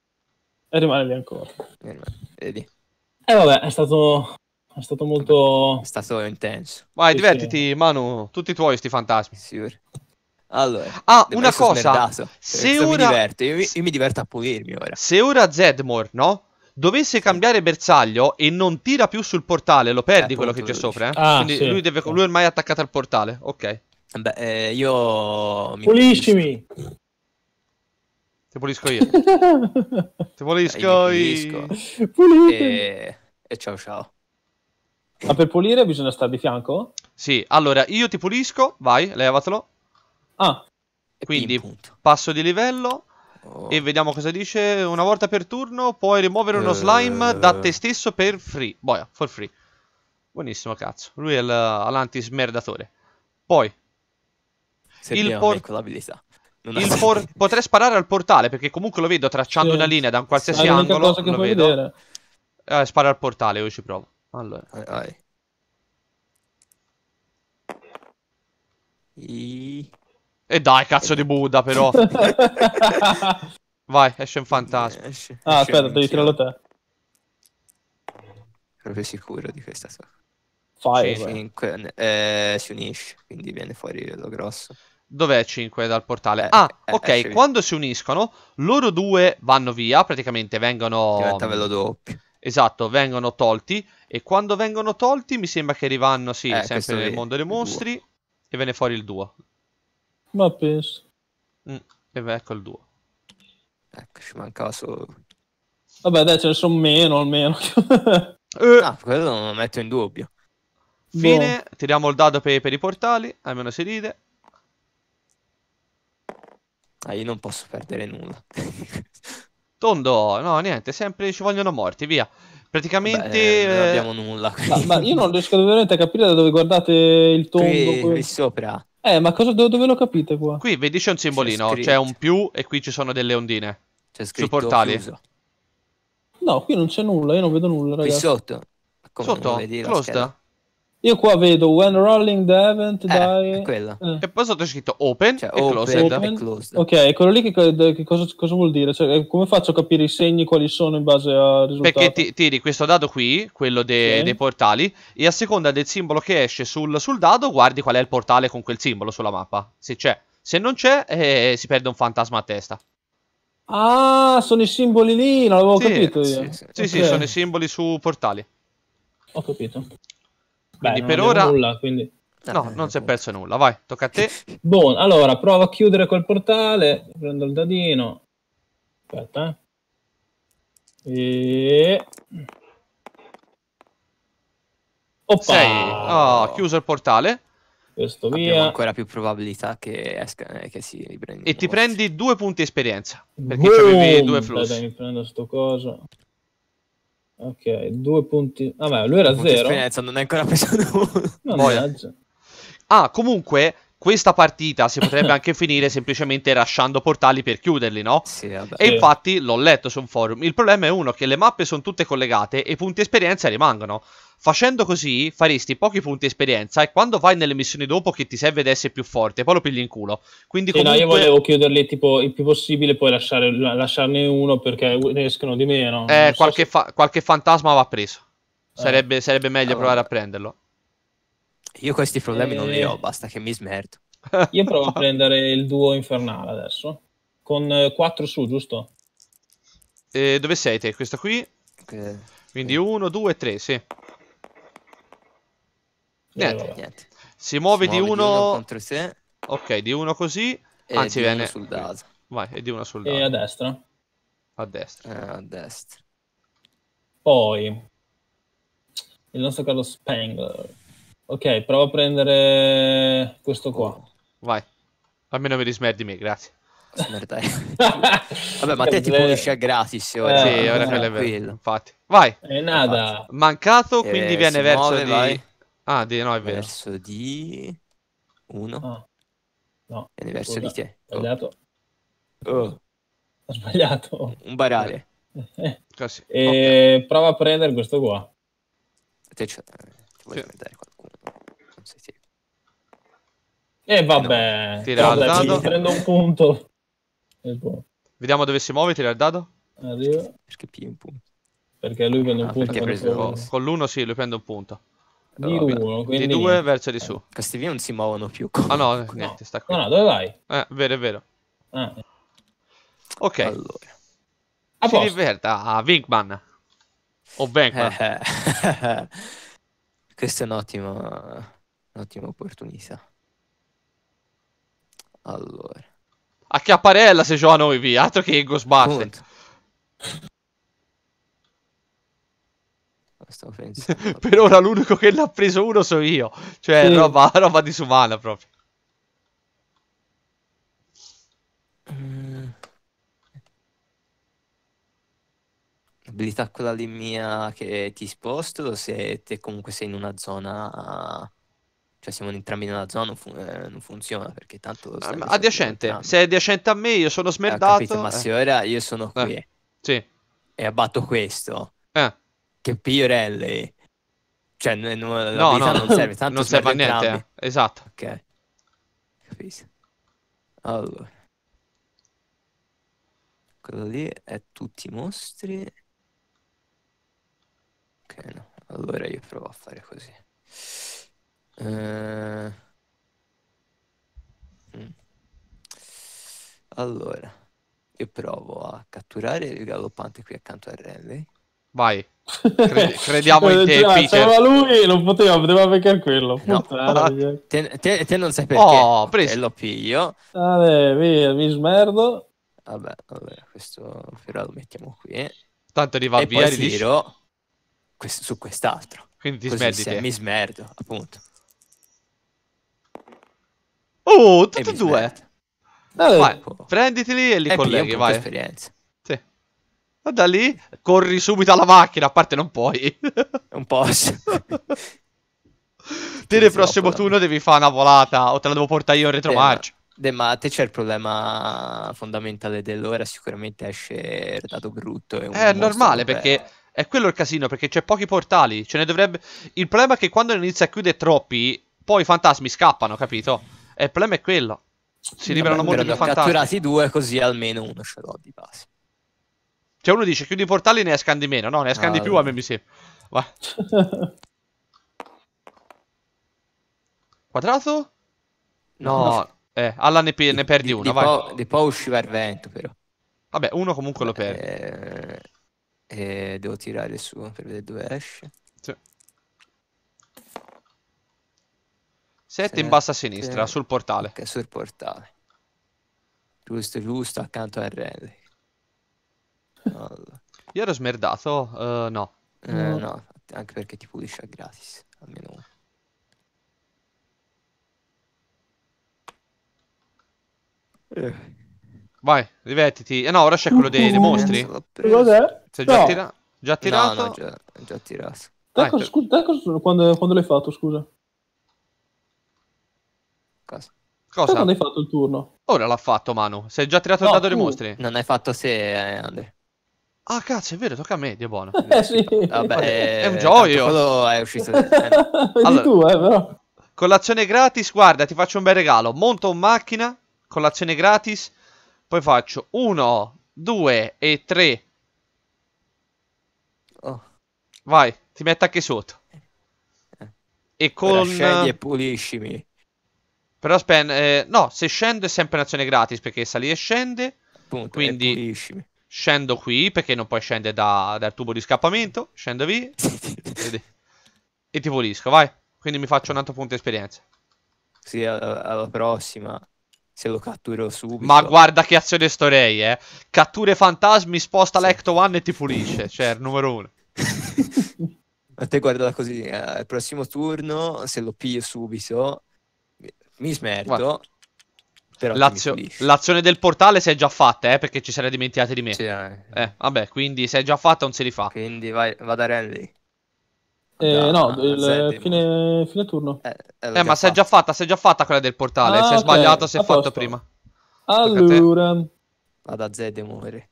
E rimane lì ancora. Eh, vedi. Eh vabbè, è stato... È stato molto... È stato intenso. Vai, sì, divertiti, sì. Manu. Tutti i tuoi sti fantasmi. Sì, allora, ah, una cosa. se ora... mi diverto, io io mi diverto a pulirmi ora. Se ora Zedmore, no? dovesse cambiare bersaglio e non tira più sul portale, lo perdi eh, quello che c'è sopra. Eh? Ah, Quindi sì. lui, deve, lui è ormai attaccato al portale. Ok. Beh, eh, io. Mi... Puliscimi! Ti pulisco io. Ti pulisco io. E... Eh, e ciao ciao. Ma per pulire bisogna stare di fianco? Sì, allora io ti pulisco, vai, levatelo. Ah. Quindi passo di livello, e vediamo cosa dice. Una volta per turno puoi rimuovere uno slime eh. da te eh. stesso per free. Boia, for free. Buonissimo, cazzo. Lui è l'antismerdatore. Poi. Se il port... Il por... potrei sparare al portale perché comunque lo vedo tracciando sì. una linea da un qualsiasi angolo. Cosa che lo vedo. Eh, spara al portale, io ci provo. Allora. Ai, ai. I... E eh, dai, cazzo di Buddha, però. Vai, esce un fantasma. Eh, esce, ah, esce aspetta, devi tirarlo te. Proprio sicuro di questa cosa. Fai. 5 eh, si unisce, quindi viene fuori lo grosso. Dov'è 5 dal portale? Eh, ah, eh, ok, quando si uniscono, loro due vanno via, praticamente vengono... Diventa velo doppio. Esatto, vengono tolti e quando vengono tolti mi sembra che rivanno, sì, eh, sempre nel mondo dei mostri e viene fuori il duo. Ma penso. Mm, e beh, ecco il 2. Ecco, ci mancava solo... Vabbè, dai, ce ne sono meno almeno. eh. No, ah, quello non lo metto in dubbio. Boh. Fine, no. tiriamo il dado per, per, i portali, almeno si ride. Ah, io non posso perdere nulla. Tondo, no, niente, sempre ci vogliono morti, via. Praticamente... Beh, non eh, abbiamo nulla. Ma, ma, io non riesco veramente a capire da dove guardate il tondo. Qui, qui sopra. Eh, ma cosa, dove, dove lo capite qua? Qui vedi c'è un simbolino, c'è, c'è, un più e qui ci sono delle ondine. C'è scritto Su portali. Chiuso. No, qui non c'è nulla, io non vedo nulla, ragazzi. Qui sotto. Come sotto? Closed? Io qua vedo when rolling the event eh, die... eh. E poi sotto scritto open cioè, e open, closed. Open. closed. Ok, quello lì che, che cosa, cosa, vuol dire? Cioè, eh, come faccio a capire i segni quali sono in base al risultato? Perché ti, tiri questo dado qui, quello de, sì. dei portali, e a seconda del simbolo che esce sul, sul, dado guardi qual è il portale con quel simbolo sulla mappa, se c'è. Se non c'è, eh, si perde un fantasma a testa. Ah, sono i simboli lì, non l'avevo sì, capito io. Sì, sì, okay. sì sono i simboli su portali. Ho capito. Quindi Beh, per ora... Nulla, quindi... No, ah, non si è boh. perso nulla. Vai, tocca a te. Buon, allora provo a chiudere quel portale. Prendo il dadino. Aspetta. Eh. E... Oppa! Sei. Oh, chiuso il portale. Questo via. Abbiamo ancora più probabilità che, esca, eh, che si riprenda. E ti prendi due punti esperienza. Perché avevi due flussi. Dai, dai, mi prendo sto coso. Ok, due punti. Vabbè, lui era punti zero. Esperienza, non è ancora preso uno. Ah, comunque, questa partita si potrebbe anche finire semplicemente rasciando portali per chiuderli, no? Sì, vabbè. E infatti l'ho letto su un forum. Il problema è uno che le mappe sono tutte collegate e i punti esperienza rimangono. Facendo così faresti pochi punti esperienza e quando vai nelle missioni dopo che ti serve ad essere più forte, poi lo pigli in culo. Quindi sì, comunque... no, io volevo chiuderli tipo il più possibile, poi lasciare, lasciarne uno perché ne escono di meno. Eh, qualche, so fa- qualche, fantasma va preso. Eh. Sarebbe, eh. sarebbe meglio allora. provare a prenderlo. Io questi problemi eh... non li eh. ho, basta che mi smerto. Io provo a prendere il duo infernale adesso. Con eh, 4 su, giusto? Eh, dove sei te? Questo qui? Okay. Quindi 1, 2, 3, sì. Niente. Eh, niente. Si muove, si di, muove uno... uno... contro sé. Ok, di uno così. E Anzi, viene... sul dado. Vai, e di uno sul dado. E a destra. A destra. Eh, a destra. Poi... Il nostro caro Spangler. Ok, provo a prendere questo qua. Oh. Vai. Almeno mi rismerdi me, grazie. Vabbè, ma te ti eh, pulisci a gratis ora. Eh, sì, ora quello è vero. Infatti. Vai. E eh, nada. Mancato, quindi eh, viene verso muove, di... Vai. Ah, di, no, è vero. Verso di... Uno. Ah. No. È verso di te. Ho sbagliato. Oh. oh. Ho sbagliato. Un barale. Così. Eh. Ah, e eh, okay. prova a prendere questo qua. Te ci, eh, ti voglio sì. qualcuno. Non sei sicuro. E vabbè. No. Tira il dado. Prendo un punto. Vediamo dove si muove, tira il dado. Arrivo. Perché lui prende ah, un punto. Con, con l'uno sì, lui prende un punto. Di Vabbè. quindi... Di due verso di su. Eh, questi via non si muovono più. Ah no, no. niente, sta qui. No, no, dove vai? Eh, vero, è vero. Ah. Ok. Allora. A si diverta a Vinkman. O Venkman. Eh. eh. Questa è un'ottima... Un'ottima opportunità. Allora. A Chiapparella se gioca noi, via. Altro che Ghostbusters stavo pensando. per ora l'unico che l'ha preso uno sono io. Cioè, sì. roba, roba disumana proprio. Mm. Abilità quella lì mia che ti sposto. se te comunque sei in una zona... Cioè siamo entrambi nella zona, non, fun- eh, non funziona perché tanto... Ah, adiacente, se è adiacente a me io sono ah, smerdato... Eh, capito, ma eh. se ora io sono qui... Eh. Sì. E abbatto questo... Eh che Piorelli. Cioè, no, no, no, non serve, tanto non serve a niente. Eh. Esatto. Ok. Capito. Allora. Quello lì è tutti i mostri. Ok, no. Allora io provo a fare così. Eh... Mm. Allora, io provo a catturare il galoppante qui accanto a Renly. Vai. Credi- crediamo in te, Peter. C'era lui non poteva, poteva beccare quello. No. Te, te, te, non sai perché. Oh, preso. Te lo piglio. Vabbè, via, mi smerdo. Vabbè, vabbè, questo però lo mettiamo qui. Tanto arriva e via. E tiro quest- su quest'altro. Quindi ti smerdi se, Mi smerdo, appunto. Oh, tutti e, due. vai, prenditeli e li e colleghi, vai. Esperienza da lì corri subito alla macchina, a parte non puoi. Non posso. te nel prossimo turno devi fare una volata o te la devo portare io in retromarcia. Eh, de, ma a te c'è il problema fondamentale dell'ora, sicuramente esce dato brutto. È normale perché... È quello il casino, perché c'è pochi portali. Ce ne dovrebbe. Il problema è che quando inizia a chiudere troppi, poi i fantasmi scappano, capito? E il problema è quello. Si liberano molto più fantasmi. catturati due, così almeno uno ce l'ho di base. Cioè uno dice chiudi i portali e ne escan di meno. No, ne escan ah, di più, a me mi sembra. Quadrato? No. no. Eh, alla ne, pe ne perdi di, una, di vai. Po', di po' usciva il vento, però. Vabbè, uno comunque lo perde. Eh, eh, devo tirare su per vedere dove esce. Sì. 7 in basso a sinistra, sul portale. Che sul portale. Giusto, giusto, accanto a Renly. Io ero smerdato? Uh, no. Eh, no. anche perché ti pulisce a gratis, almeno uno. Eh. Vai, rivettiti. Eh no, ora c'è quello dei, dei mostri. Cos'è? Sei già, no. tira- già tirato? No, no, già, già tirato. Dai, cosa, scu- dai cosa quando, quando l'hai fatto, scusa? Cosa? Cosa? Quando hai fatto il turno? Ora l'ha fatto, Manu. Sei già tirato no, il dado tu. dei mostri? Non hai fatto se, eh, Andre. Ah, cazzo, è vero, tocca a me, Dio buono. Eh, sì. Vabbè, è un eh, gioio. È uscito. Di... allora, tu, eh, però. Colazione gratis, guarda, ti faccio un bel regalo. Monto in macchina, colazione gratis, poi faccio uno, due e tre. Oh. Vai, ti metto anche sotto. E con... Ora scendi e puliscimi. Però spen... Eh, no, se scendo è sempre un'azione gratis, perché sali e scende. Punto, quindi... E puliscimi Scendo qui perché non puoi scendere da, dal tubo di scappamento. Scendo lì. e, e ti pulisco, vai. Quindi mi faccio un altro punto esperienza. Sì, alla prossima. Se lo catturo subito. Ma guarda che azione sto rei, eh. Catture fantasmi, sposta sì. l'Ecto One e ti pulisce. Cioè, il numero uno. A te guarda così. Eh, al prossimo turno, se lo piglio subito, mi smerto. Guarda. Però Lazio, l'azione del portale si è già fatta, eh, perché ci sarei dimenticati di me. Sì, eh. eh. vabbè, quindi se è già fatta non si rifà. Quindi vai, va da Renly. Eh, no, eh, il, fine, fine, turno. Eh, eh ma si è già fatta, si è già fatta quella del portale. Ah, si è okay. sbagliato, si è fatto prima. Allora. Vado a Z muovere.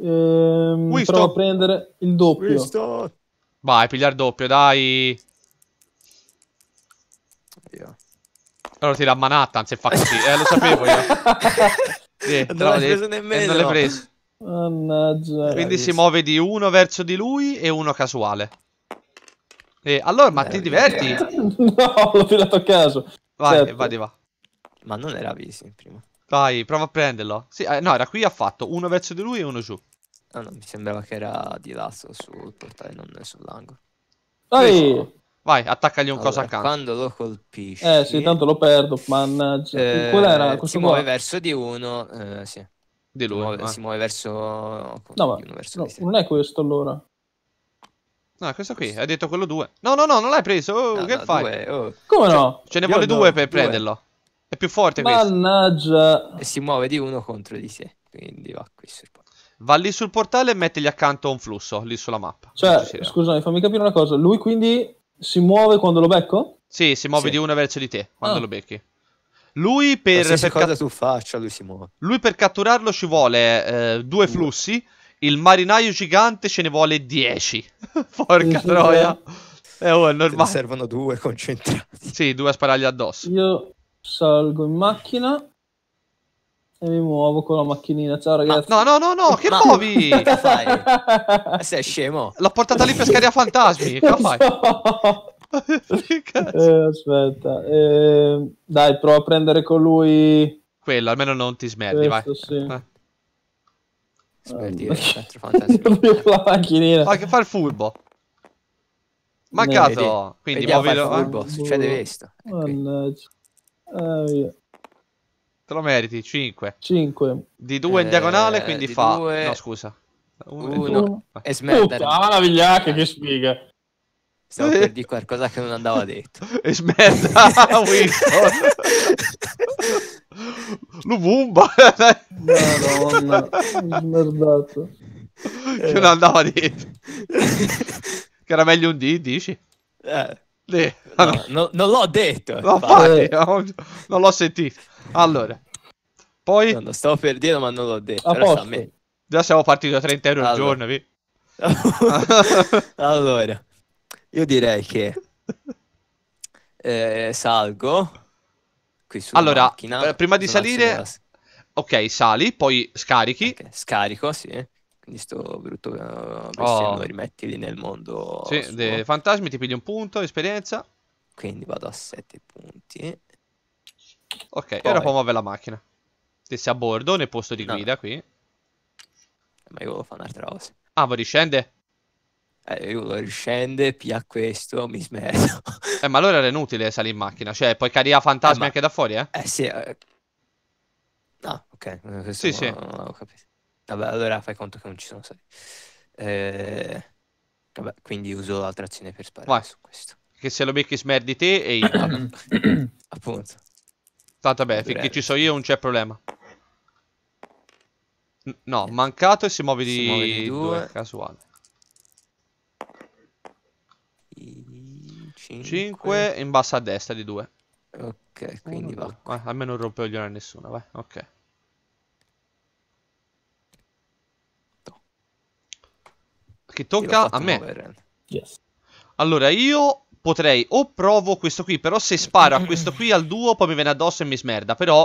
Ehm, Winston. provo a prendere il doppio. Winston. Vai, piglia il doppio, dai. Io. Allora tira a Manhattan se fa così. Eh, lo sapevo io. sì, non l'hai preso nemmeno. non l'hai preso. Mannaggia. Quindi si muove di uno verso di lui e uno casuale. E allora, ma eh, ti diverti? Eh. no, l'ho tirato a caso. Vai, certo. vai, va. Ma non era Visi prima. Vai, prova a prenderlo. Sì, eh, no, era qui ha fatto uno verso di lui e uno giù. No, no, mi sembrava che era di lasso sul portale, non sull'angolo. Ehi! Vai, attaccagli un allora, coso accanto. Quando lo colpisce. Eh sì, tanto lo perdo, mannaggia. Eh, Qual era? si qua? muove verso di uno, eh, sì. Di lui. Si muove, si muove verso... No, ma verso no, non è questo allora. No, questo qui, hai detto quello due. No, no, no, non l'hai preso. Oh, no, che no, fai? Due, oh. Come no? Ce, ce ne vuole no, due per due. prenderlo. È più forte Mannaggia. questo. Mannaggia. E si muove di uno contro di sé. Quindi va qui sul portale. Va lì sul portale e mettegli accanto a un flusso, lì sulla mappa. Cioè, scusami, fammi capire una cosa. Lui quindi si muove quando lo becco? Sì, si muove sì. di una verso di te quando ah. lo becchi. Lui per, per cosa cat... tu faccia, lui si muove. Lui per catturarlo ci vuole eh, due flussi. Il marinaio gigante ce ne vuole 10. Porca troia. Eh. eh, oh, è normale. Te servono due concentrati. Sì, due a sparargli addosso. Io salgo in macchina. E mi muovo con la macchinina. Ciao ragazzi. Ah, no, no, no, no, che Ma... muovi? Che fai? Eh, sei scemo. L'ho portata lì per scare a fantasmi. Che fai? So. eh, aspetta. Eh, dai, provo a prendere con lui. Quello, almeno non ti smerdi, Questo, vai. Sì. Eh. Smerdi, eh, la macchinina. Fa, il furbo. Mancato. Quindi Vediamo muovilo. Eh. Furbo. Succede questo. Ecco. Mannaggia. Ah, Te lo meriti, 5. 5. Di 2 in diagonale, eh, quindi fa... Due... No, scusa. 1 e smettere. Puttana ah, vigliacca, che sfiga. Stavo per dire qualcosa che non andava detto. e smerda, Winston. Lumumba. Madonna, smerdato. Che eh. non andava detto. che era meglio un D, dici? Eh. De... No, no, non l'ho detto. No, fai, non l'ho sentito. Allora, poi... No, stavo per dire, ma non l'ho detto. Già siamo partiti da 30 euro allora. al giorno. allora, io direi che eh, salgo qui sulla allora, macchina, eh, prima di salire... Sulla... Ok, sali, poi scarichi. Okay, scarico, sì. Quindi sto brutto eh, vestendo, oh. rimettili nel mondo. Sì, dei fantasmi ti pigli un punto, esperienza. Quindi vado a 7 punti. Ok, Poi. ora può muovere la macchina. Stessi a bordo nel posto di guida no. qui. Ma io volevo fare un'altra cosa. Ah, vuoi riscende? Eh, io volevo riscende, pia questo, mi smerdo. eh, ma allora era inutile salire in macchina. Cioè, puoi caricare fantasmi eh, ma... anche da fuori, eh? Eh, sì. Eh... Ah, ok. Questo sì, sì. Non avevo capito. Vabbè, allora fai conto che non ci sono stati. Eh, vabbè, quindi uso l'altra azione per sparare Vai. su questo. Che se lo becchi smerdi te e io. Appunto. Tanto beh, finché ci so io non c'è problema. no, mancato e si muove di, si muove di due. due. Casuale. 5 in basso a destra di 2. Ok, quindi va. Eh, almeno non rompe gli a nessuno, vai. Ok. che tocca a me. Yes. Allora, io potrei o provo questo qui, però se sparo a questo qui al duo poi mi viene addosso e mi smerda, però...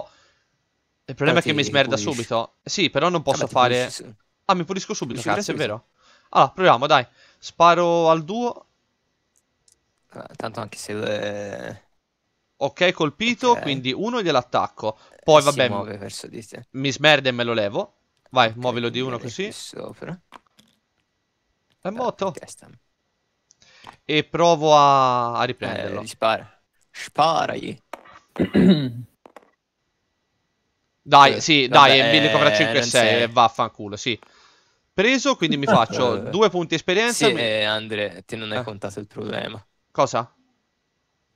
Il problema però è che mi smerda pulisci. subito. Sì, però non ah, posso ah, beh, fare... Pulisci, Ah, mi pulisco subito, mi cazzo, è vero. Allora, proviamo, dai. Sparo al duo. Ah, tanto anche se... Le... Ok, colpito, okay. quindi uno gliel'attacco. Poi, vabbè, mi... mi smerda e me lo levo. Vai, okay, muovilo di uno così. Sopra. È morto. E provo a, a riprenderlo. Eh, spara. Sparagli. dai, eh, sì, vabbè, dai, mi ricovera 5 e 6, e vaffanculo, sì. Preso, quindi mi faccio due punti esperienza. Sì, mi... eh, Andre, ti non hai eh. contato il problema. Cosa?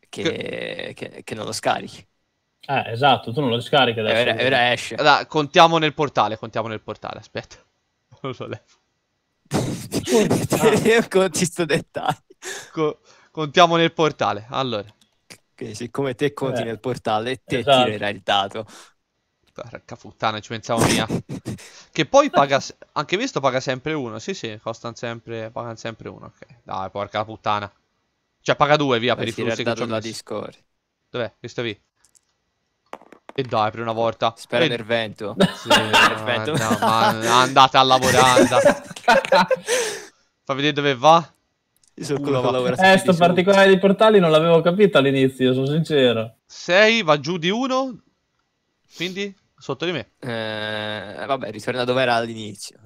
Che, che... che, che non lo scarichi. Eh, esatto, tu non lo scarichi adesso. Ora, esce. Allora, contiamo nel portale, contiamo nel portale, aspetta. Non lo so, Ah. Io con sto dettaglio. Co- contiamo nel portale. Allora. Che, siccome te conti eh. nel portale, te esatto. tirerai il dato. Porca puttana, ci pensavo mia. che poi paga. Se- anche visto paga sempre uno. Sì, sì, costano sempre. Pagano sempre uno. Ok. Dai, porca puttana. Cioè, paga due, via, Beh, per i flussi che ho messo. Discord. Dov'è? Questo qui. E dai, per una volta. Spera e... nel vento. Sì, ah, vento. No, ma andate a lavorare. Fa vedere dove va. Io sono va. Eh, sto particolare dei portali non l'avevo capito all'inizio, sono sincero. 6 va giù di 1. Quindi sotto di me. Eh, vabbè, ritorna dove era all'inizio.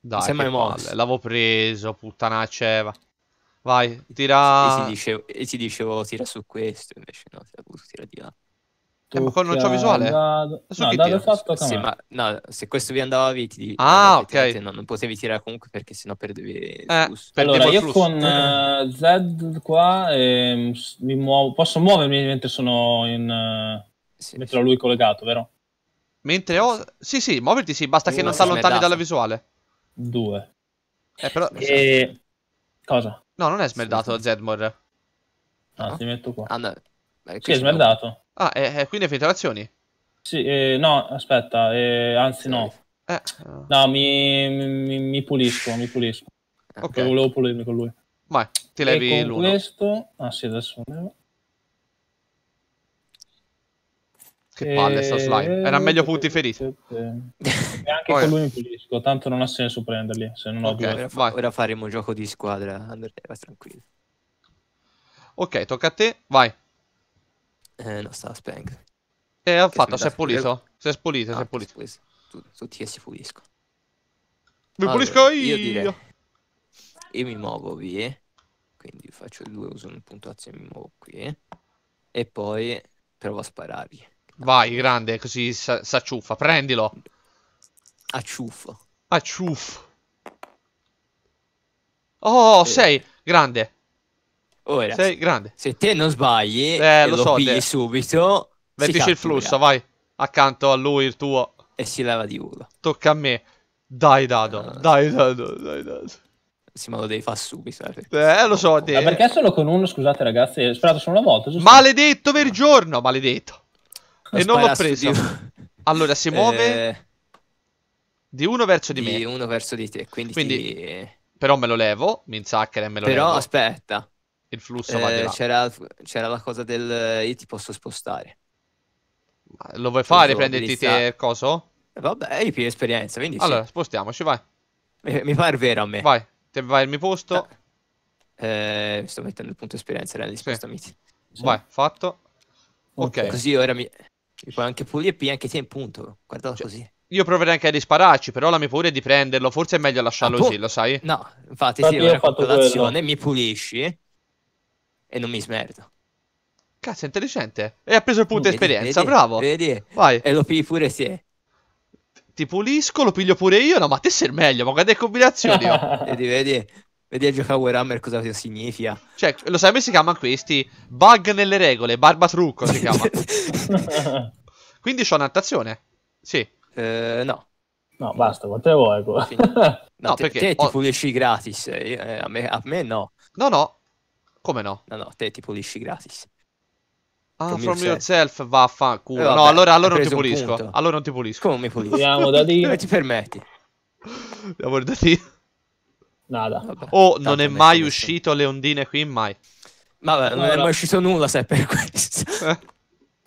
Dai, sembra mai L'avevo preso, puttana ceva. Vai, tira. E ti dicevo, dicevo tira su questo, invece no, tira, tira di là. Eh, ma con l'annuncio visuale? Dado... No, dato fatto sì, ma, no, se questo vi andava vi ti... Ah, ok. No, non potevi tirare comunque perché sennò perdevi eh, Allora, io flusso. con uh, Z qua eh, mi muovo... Posso muovermi mentre sono in... Uh, sì, mentre ho lui collegato, vero? Mentre ho... Sì, sì, muoverti sì, basta Uno, che non sta lontani dalla visuale. Due. Eh, però... E... Cosa? No, non è smerdato sì, Zedmore. Ah, no? ti metto qua. Ah, no. Eh, sì, è smerdato. Ah, eh, eh, quindi hai finito azioni? Sì, eh, no, aspetta, eh, anzi no. Eh, eh. No, mi, mi, mi, pulisco, mi pulisco. Ok. Volevo pulirmi con lui. Vai, ti levi e con l'uno. questo... Ah sì, adesso... Che palle sta slime. Era meglio punti feriti. E anche con lui mi pulisco, tanto non ha senso prenderli. Se non okay, due. Ora, ora faremo gioco di squadra. Undertale, tranquillo. Ok, tocca a te. Vai. Eh, no, stava spank. E eh, ho fatto, si è pulito. Si è spulito, si è ah, pulito. Tu, tutti che si puliscono. Mi allora, pulisco io! Io, direi, io mi muovo via. Quindi faccio due, uso un puntuazione, mi muovo qui. E poi provo a sparargli. Vai, grande, così si acciuffa. Prendilo. Acciuffo. Acciuffo. Oh, eh. sei grande. Ora, sei grande. Se te non sbagli, eh, lo, lo so, pigli te. subito. Vertice il flusso, vai accanto a lui il tuo. E si leva di culo. Tocca a me. Dai dado, no, eh. dai dado, dai dado. Sì, ma lo devi fare subito. Eh, eh, lo so, te. Ma perché solo con uno, scusate ragazzi, ho sperato solo una volta. Giusto? Maledetto per il giorno, maledetto. Non e non l'ho preso. allora, si eh. muove... Eh... Di uno verso di, di me. Di uno verso di te, quindi... quindi ti... Però me lo levo, mi insacchera e me lo Però, levo. Però aspetta, il flusso eh, va di eh, là. C'era, c'era, la cosa del io ti posso spostare. Ma lo vuoi fare? Prenditi te il coso? Eh, vabbè, IP esperienza, quindi Allora, sì. spostiamoci, vai. Mi, mi pare vero a me. Vai, te vai al mio posto. Eh, mi eh, sto mettendo il punto esperienza, era di spostamenti. Sì. Sì. Vai, fatto. Ok. Così ora mi... mi puoi anche pulire P anche te in punto. Guardalo cioè, così. Io proverei anche a rispararci, però la mia paura è di prenderlo. Forse è meglio lasciarlo ah, boh. così, lo sai? No, infatti, infatti sì, ora con l'azione mi pulisci e non mi smerto. Cazzo, è intelligente. E ha preso il punto vedi, esperienza, vedi, bravo. Vedi? Vai. E lo pigli pure se. Ti pulisco, lo piglio pure io. No, ma te sei meglio, ma guarda le combinazioni. Oh. vedi, vedi. Vedi a giocare a Warhammer cosa significa. Cioè, lo sai come si chiamano questi? Bug nelle regole, barba trucco si chiama. Quindi c'ho un'attazione? Sì. Eh, no. No, basta, quante vuoi? no, no perché te oh. ti pulisci gratis, eh, a, me, a me no. No, no, come no? No, no, te ti pulisci gratis. Ah, from, from yourself, vaffanculo. Eh, no, allora, allora non ti pulisco. Allora non ti pulisco. Come mi pulisco? Andiamo da Dio. Come ti permetti? Andiamo da Dio. Nada. Vabbè, oh, non è mai uscito le ondine qui, mai. Vabbè, non allora... è mai uscito nulla se è per questo. Eh.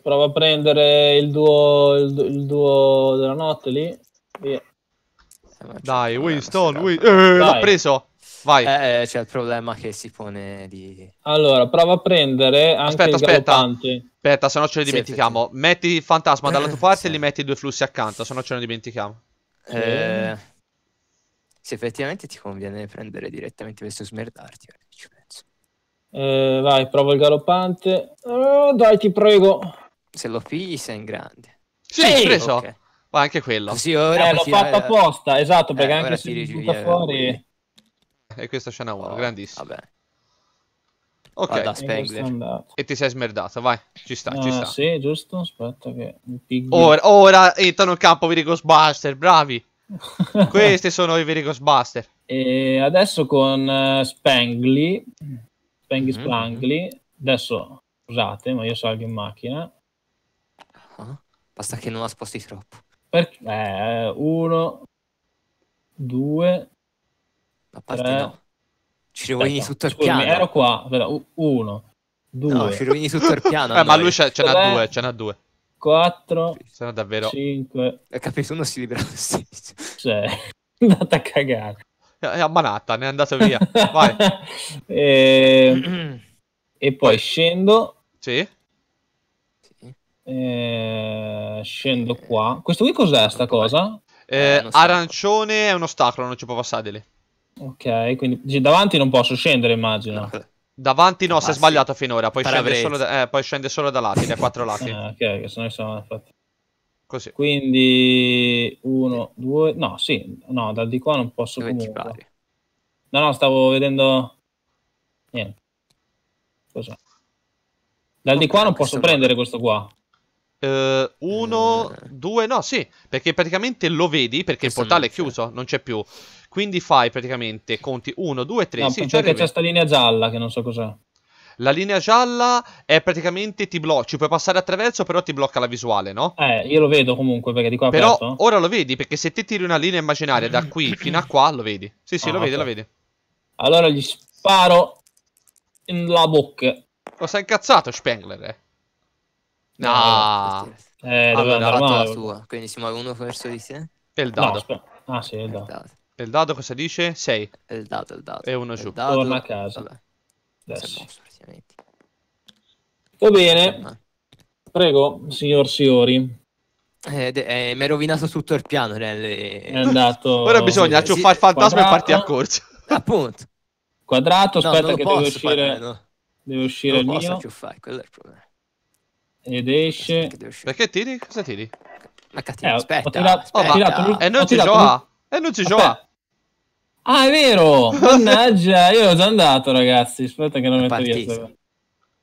Prova a prendere il duo, il, il duo della notte lì. Yeah. Dai, Winston, Winston. Eh, l'ho preso. Vai. Eh, eh, c'è il problema che si pone di... Allora, prova a prendere anche aspetta, aspetta. Aspetta, se no ce ne dimentichiamo. Sì, metti il fantasma dalla tua parte sì. e li metti i due flussi accanto, se no ce ne dimentichiamo. Eh... Se effettivamente ti conviene prendere direttamente questo smerdarti, ci penso. Eh, vai, provo il galoppante. Oh, dai, ti prego. Se lo pigli sei in grande. Sì, sì preso. Okay. Ma anche quello. Sì, ora eh, l'ho fatto apposta, esatto, perché eh, anche se ti fuori... E questa scena 1, oh, grandissima. Vabbè. Ok, eh, e ti sei smerdata, vai, ci sta, ah, ci sta. Sì, giusto, aspetta che... Ora, ora entrano in campo veri Ghostbuster, bravi! Questi sono i veri Ghostbuster. E adesso con uh, eh, Spangli, Spangli mhm, Splangli, mm. adesso scusate ma io salgo in macchina. Uh, basta che non la sposti troppo. Perché? Eh, uno, due, a parte tre. no. Ci rovini Aspetta, tutto il scusami, piano. Ero qua, Aspetta, uno, due. No, ci rovini tutto il piano. eh, ma lui ce n'ha due, ce n'ha due. Quattro. se no davvero 5. Hai eh, capito? Uno si libera lo stesso. Cioè, è andata a cagare. È a Manhattan, è andato via. Vai. e... e... poi scendo. Sì. E... Scendo qua. Questo qui cos'è sta cosa? Eh, eh arancione è un ostacolo, non ci può passare di lì. Ok, quindi davanti non posso scendere, immagino. Eh, davanti no, ah, si è sbagliato finora, poi scende, solo da, eh, poi scende solo da lati, da quattro lati. Ah, ok, che sono, sono fatti. Così. Quindi uno, due, no, sì, no, dal di qua non posso Dove comunque. No, no, stavo vedendo niente. Cos'è? Dal okay, di qua non posso prendere questo qua. Uh, uno, mm. due, no, sì, perché praticamente lo vedi perché questo il portale è chiuso, non c'è più. Quindi fai praticamente conti 1, 2, 3. No, sì, perché c'è sta linea gialla che non so cos'è. La linea gialla è praticamente ti blocca, ci puoi passare attraverso, però ti blocca la visuale, no? Eh, io lo vedo comunque perché di qua Però aperto. ora lo vedi perché se ti tiri una linea immaginaria da qui fino a qua lo vedi. Sì, sì, ah, lo okay. vedi, lo vedi. Allora gli sparo in la bocca. Lo sei incazzato Spengler, eh? No. no. Eh, doveva allora, andare La sua, quindi si muove uno verso di sé. E il dado. No, ah, sì, il dado. Il dado. E il dado cosa dice? 6. È il dato, è il dato. E uno giù. Dado... Torna a casa. Vabbè. Va bene. Prego, signor Siori. Eh, eh, mi è rovinato tutto il piano. Nelle... Eh, è andato. Ora bisogna acciuffare il fantasma quadrato. e partire a corsa. Appunto. Quadrato, aspetta no, che deve uscire. Fare, no. Deve uscire non il posso mio. acciuffare, quello è il problema. Ed esce. Perché tiri? Cosa tiri? Ma cattivo, eh, aspetta. tirato, aspetta. Oh, ma... tirato, ah. e non ci gioca. E non ci gioca. Ah, è vero! Mannaggia, io ero già andato, ragazzi. Aspetta che non metto dietro.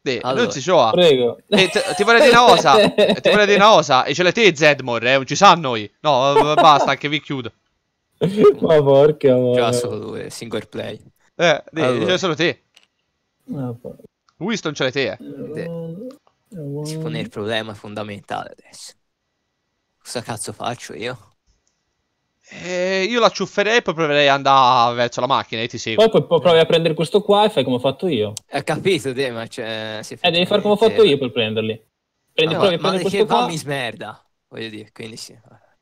Sì, allora. non si trova. Prego. E eh, t- ti vorrei dire una cosa. Eh, ti vorrei dire una cosa. E ce l'hai te Zedmore, eh? Non ci sa noi. No, basta, anche vi chiudo. Ma porca amore. C'era solo due, single play. Eh, dì, allora. c'era solo te. Ah, Winston ce l'hai te, eh. Si pone il problema fondamentale adesso. Cosa cazzo faccio io? Eh, io la ciufferei e poi proverei ad andare verso la macchina e ti seguo. Poi, poi, poi provi a prendere questo qua e fai come ho fatto io. Ho eh, capito, De, ma cioè, eh, devi fare come ho fatto io per prenderli. Prendi, no, provi a prendere questo qua. Ma mi smerda, voglio dire, quindi sì.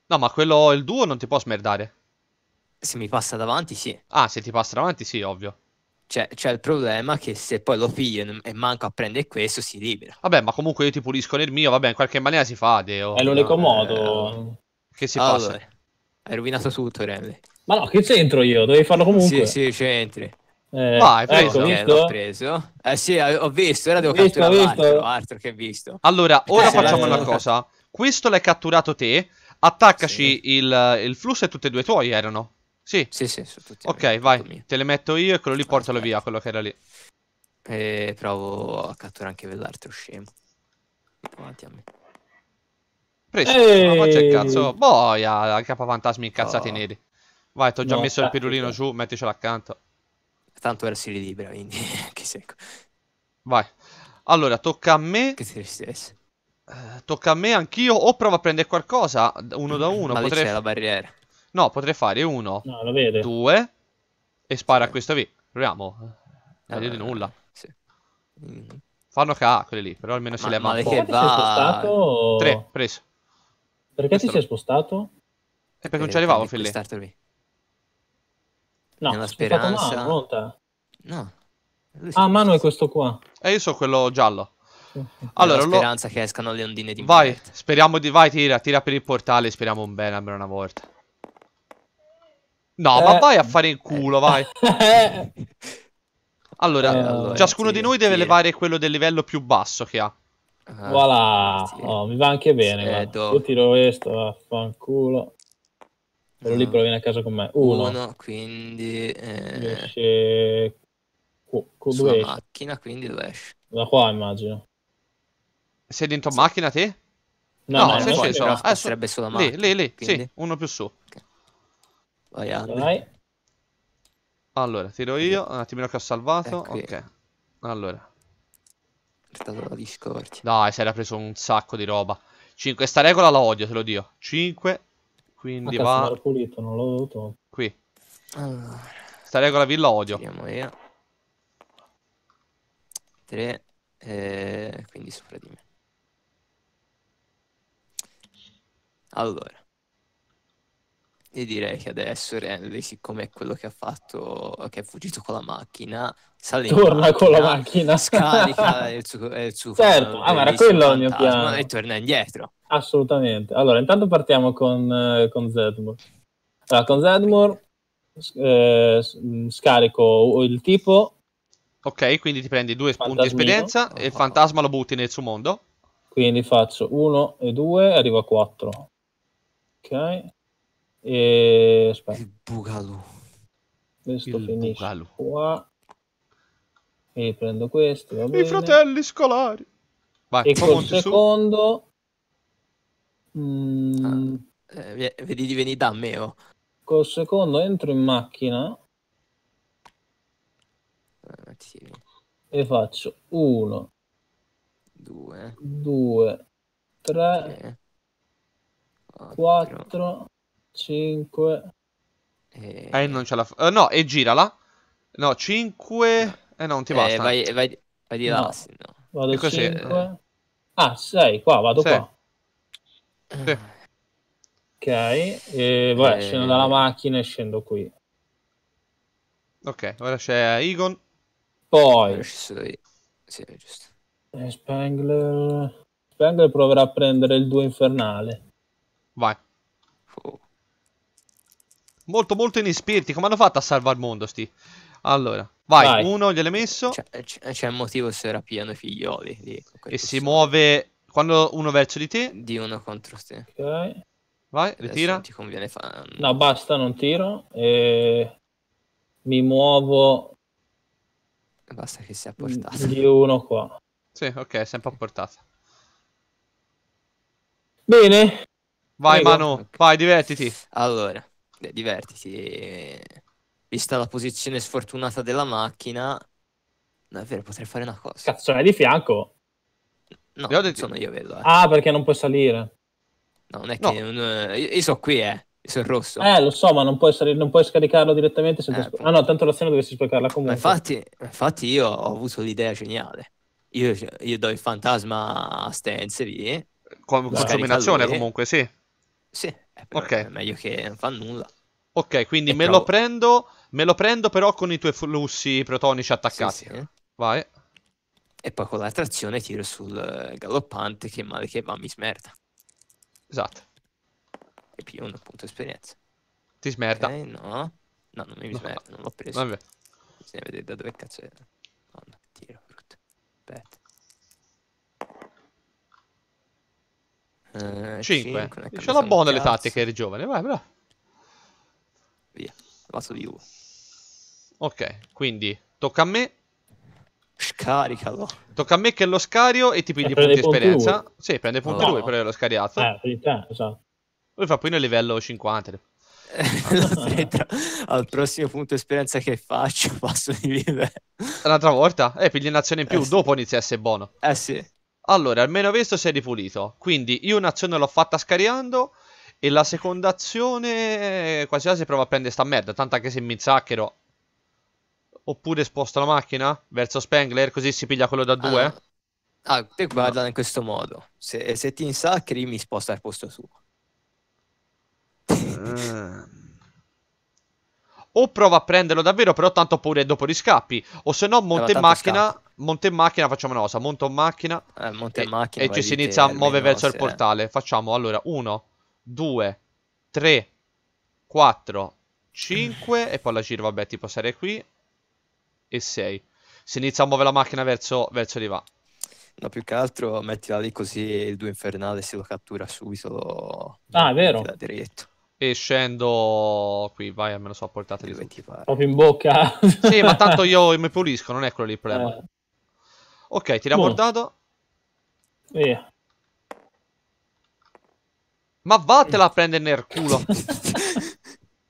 No, ma quello, il duo non ti può smerdare. Se mi passa davanti, sì. Ah, se ti passa davanti, sì, ovvio. C'è, c'è, il problema che se poi lo piglio e manco a prendere questo si libera. Vabbè, ma comunque io ti pulisco nel mio, vabbè, in qualche maniera si fa. Deo, è l'unico eh, modo. Che si allora. passa. Hai rovinato tutto, Renly. Ma no, che c'entro io? Dovevi farlo comunque. Sì, sì, c'entri. Eh, hai preso, ecco, eh, l'ho preso. Eh sì, eh, ho visto, era devo visto, catturare altro che visto. Allora, ora eh, facciamo una cosa. Questo l'hai catturato te, attaccaci sì. il, il, flusso e tutti e due tuoi erano. Sì, sì, sì sono tutti Ok, miei, vai, miei. te le metto io e quello lì portalo okay. via, quello che era lì. E eh, provo a catturare anche l'altro scemo. Davanti a me. Preso. Ehi. Ma c'è il cazzo. Boia, capafantasmi incazzati oh. neri. Vai, ti ho già no, messo il pirulino su, eh. metticelo accanto. Tanto era si libera, quindi che secco. Vai. Allora, tocca a me. Che tristezza. Uh, eh, tocca a me anch'io. O provo a prendere qualcosa uno da uno. Ma potrei... c'è la barriera. No, potrei fare uno. No, due. E spara sì. a questo qui. Proviamo. Non vede nulla. Sì. Mm. Fanno ca quelli lì, però almeno ma, si leva un po'. Che va... Tre, preso. Perché ti sei spostato? È perché non eh, ci arrivavo Fili. No, nella speranza. Mano, non te. No. Ah, Mano è questo qua. E eh, io so quello giallo. Allora, la speranza lo... che escano le ondine di Vai, Marte. speriamo di... Vai, tira, tira per il portale, speriamo un bene almeno una volta. No, eh... ma vai a fare il culo, vai. allora, eh, allora ciascuno tira, di noi deve tira. levare quello del livello più basso che ha. Ah, voilà, sì. oh, mi va anche bene. Io tiro questo, vaffanculo. Quello no. lì però viene a casa con me. Uno, Uno quindi... Eh... Esce... Con due Sulla esce? macchina, quindi dove esce? Da qua immagino. Sei dentro sì. macchina te? No, no, no sei sceso. Però, sarebbe sulla macchina. Lì, lì, Quindi... Sì, uno più su. Okay. Vai, Andy. Vai. Allora, tiro io, un attimino che ho salvato. Ecco ok. Allora, portato la Discord. Dai, si era preso un sacco di roba. 5, sta regola la odio, te lo dico. 5, quindi cazzo, va... Pulito, non l'ho dovuto. Qui. Allora. Sta regola vi la odio. Andiamo via. 3, eh, quindi sopra di me. Allora. E direi che adesso Renly, siccome è quello che ha fatto, che è fuggito con la macchina, sale torna macchina, con la macchina, scarica il suo, il suo certo, ah, era quello il mio piano e torna indietro. Assolutamente. Allora, intanto partiamo con, eh, con Zedmore. Allora, con Zedmore eh, mm, scarico il tipo. Ok, quindi ti prendi due punti di esperienza e il fantasma lo butti nel suo mondo. Quindi faccio 1 e 2 arrivo a 4. Ok. E... Aspetta. Il Bugalu. Questo Il finisce Bugalu. qua. E prendo questo, va bene. I fratelli scolari. Vai, e col secondo... Ah, mm... Ah, vedi di venire da me, oh. Col secondo entro in macchina. Eh, e faccio 1, 2, 2, 3, 4, 5. E... Eh, eh, non ce la fa. Uh, no, e girala. No, 5. E Eh no, non ti basta. Eh, vai, vai, vai di là. No. Sì, no. Vado e così. 5. Ah, 6, qua, vado sei. qua. Sì. Ok, e vabbè, eh... scendo dalla macchina e scendo qui. Ok, ora c'è Igon. Poi... Sì, giusto. Eh, Spangler... Spangler proverà a prendere il 2 infernale. Vai. Oh. Molto, molto in inespiriti. Come hanno fatto a salvare il mondo, sti? Allora, vai, vai. uno gliel'hai messo. C'è, un motivo se rappiano i figlioli. Lì, e si muove quando uno verso di te. Di uno contro te. Ok. Vai, ritira. ti conviene fare... No, basta, non tiro. E... Mi muovo... Basta che sia a portata. Di uno qua. Sì, ok, sempre a portata. Bene. Vai, Prego. Manu, vai, divertiti. Allora. Beh, divertiti. Vista la posizione sfortunata della macchina, davvero potrei fare una cosa. Cazzo, è di fianco? No, non sono io, vedo. Eh. Ah, perché non puoi salire. No, non è che... No. Io, eh, io so qui, eh. Io rosso. Eh, lo so, ma non puoi, salire, non puoi scaricarlo direttamente. Se eh, Ah no, tanto l'azione dovresti sprecarla comunque. Ma infatti, infatti io ho avuto l'idea geniale. Io, io do il fantasma a Stenz lì. Come, con dominazione comunque, sì. Sì, eh, ok. È meglio che non fa nulla. Ok, quindi me lo, prendo, me lo prendo. però con i tuoi flussi protonici attaccati. Sì, sì. Vai. E poi con l'altra azione tiro sul eh, galoppante che male che va mi smerda. Esatto. E più un punto esperienza. Ti smerda? Eh, no. No, non mi no. smerda, non l'ho preso. Vabbè. Bisogna vedere da dove cazzo è. No, no, tiro, brutto. Aspetta. 5. 5. C'è una buona le tattiche eri giovane, vai, bravo. Via, passo di uno. Ok, quindi tocca a me. Scaricalo. Tocca a me che lo scario e ti pigli eh, punti esperienza. Punti sì, prende punti no. lui, però l'ho scariato. Eh, per te, esatto. Lui fa poi nel livello 50. Eh, al prossimo punto esperienza che faccio passo di vivere. Un'altra volta? Eh, pigli un'azione in più, eh, dopo sì. inizia a essere buono. Eh sì. Allora, almeno questo si è ripulito. Quindi io un'azione l'ho fatta scaricando e la seconda azione eh, quasi quasi prova a prendere sta merda, tanto anche se mi zacchero. Oppure sposto la macchina verso Spengler così si piglia quello da ah, due. Ah, te guarda no. in questo modo. Se, se ti insaccheri mi sposta al posto suo. Mm o prova a prenderlo davvero, però tanto pure dopo riscappi. O se no, monta in macchina. Scappi. Monte in macchina, facciamo una cosa. Monta in macchina. Eh, monte in macchina. E, ci si inizia a muovere verso il eh. portale. Eh. Facciamo allora 1, 2, 3, 4, 5. e poi la giro, vabbè, tipo sarei qui. E 6. Si inizia a muovere la macchina verso, verso lì va. No, più che altro mettila lì così il 2 infernale se lo cattura subito. Lo... Ah, è vero. Diretto. E scendo qui, vai almeno so a portata di Proprio in bocca. sì, ma tanto io mi pulisco, non è quello lì il problema. Eh. Ok, tira Buono. portato. Via. Ma vattela a prendere nel culo.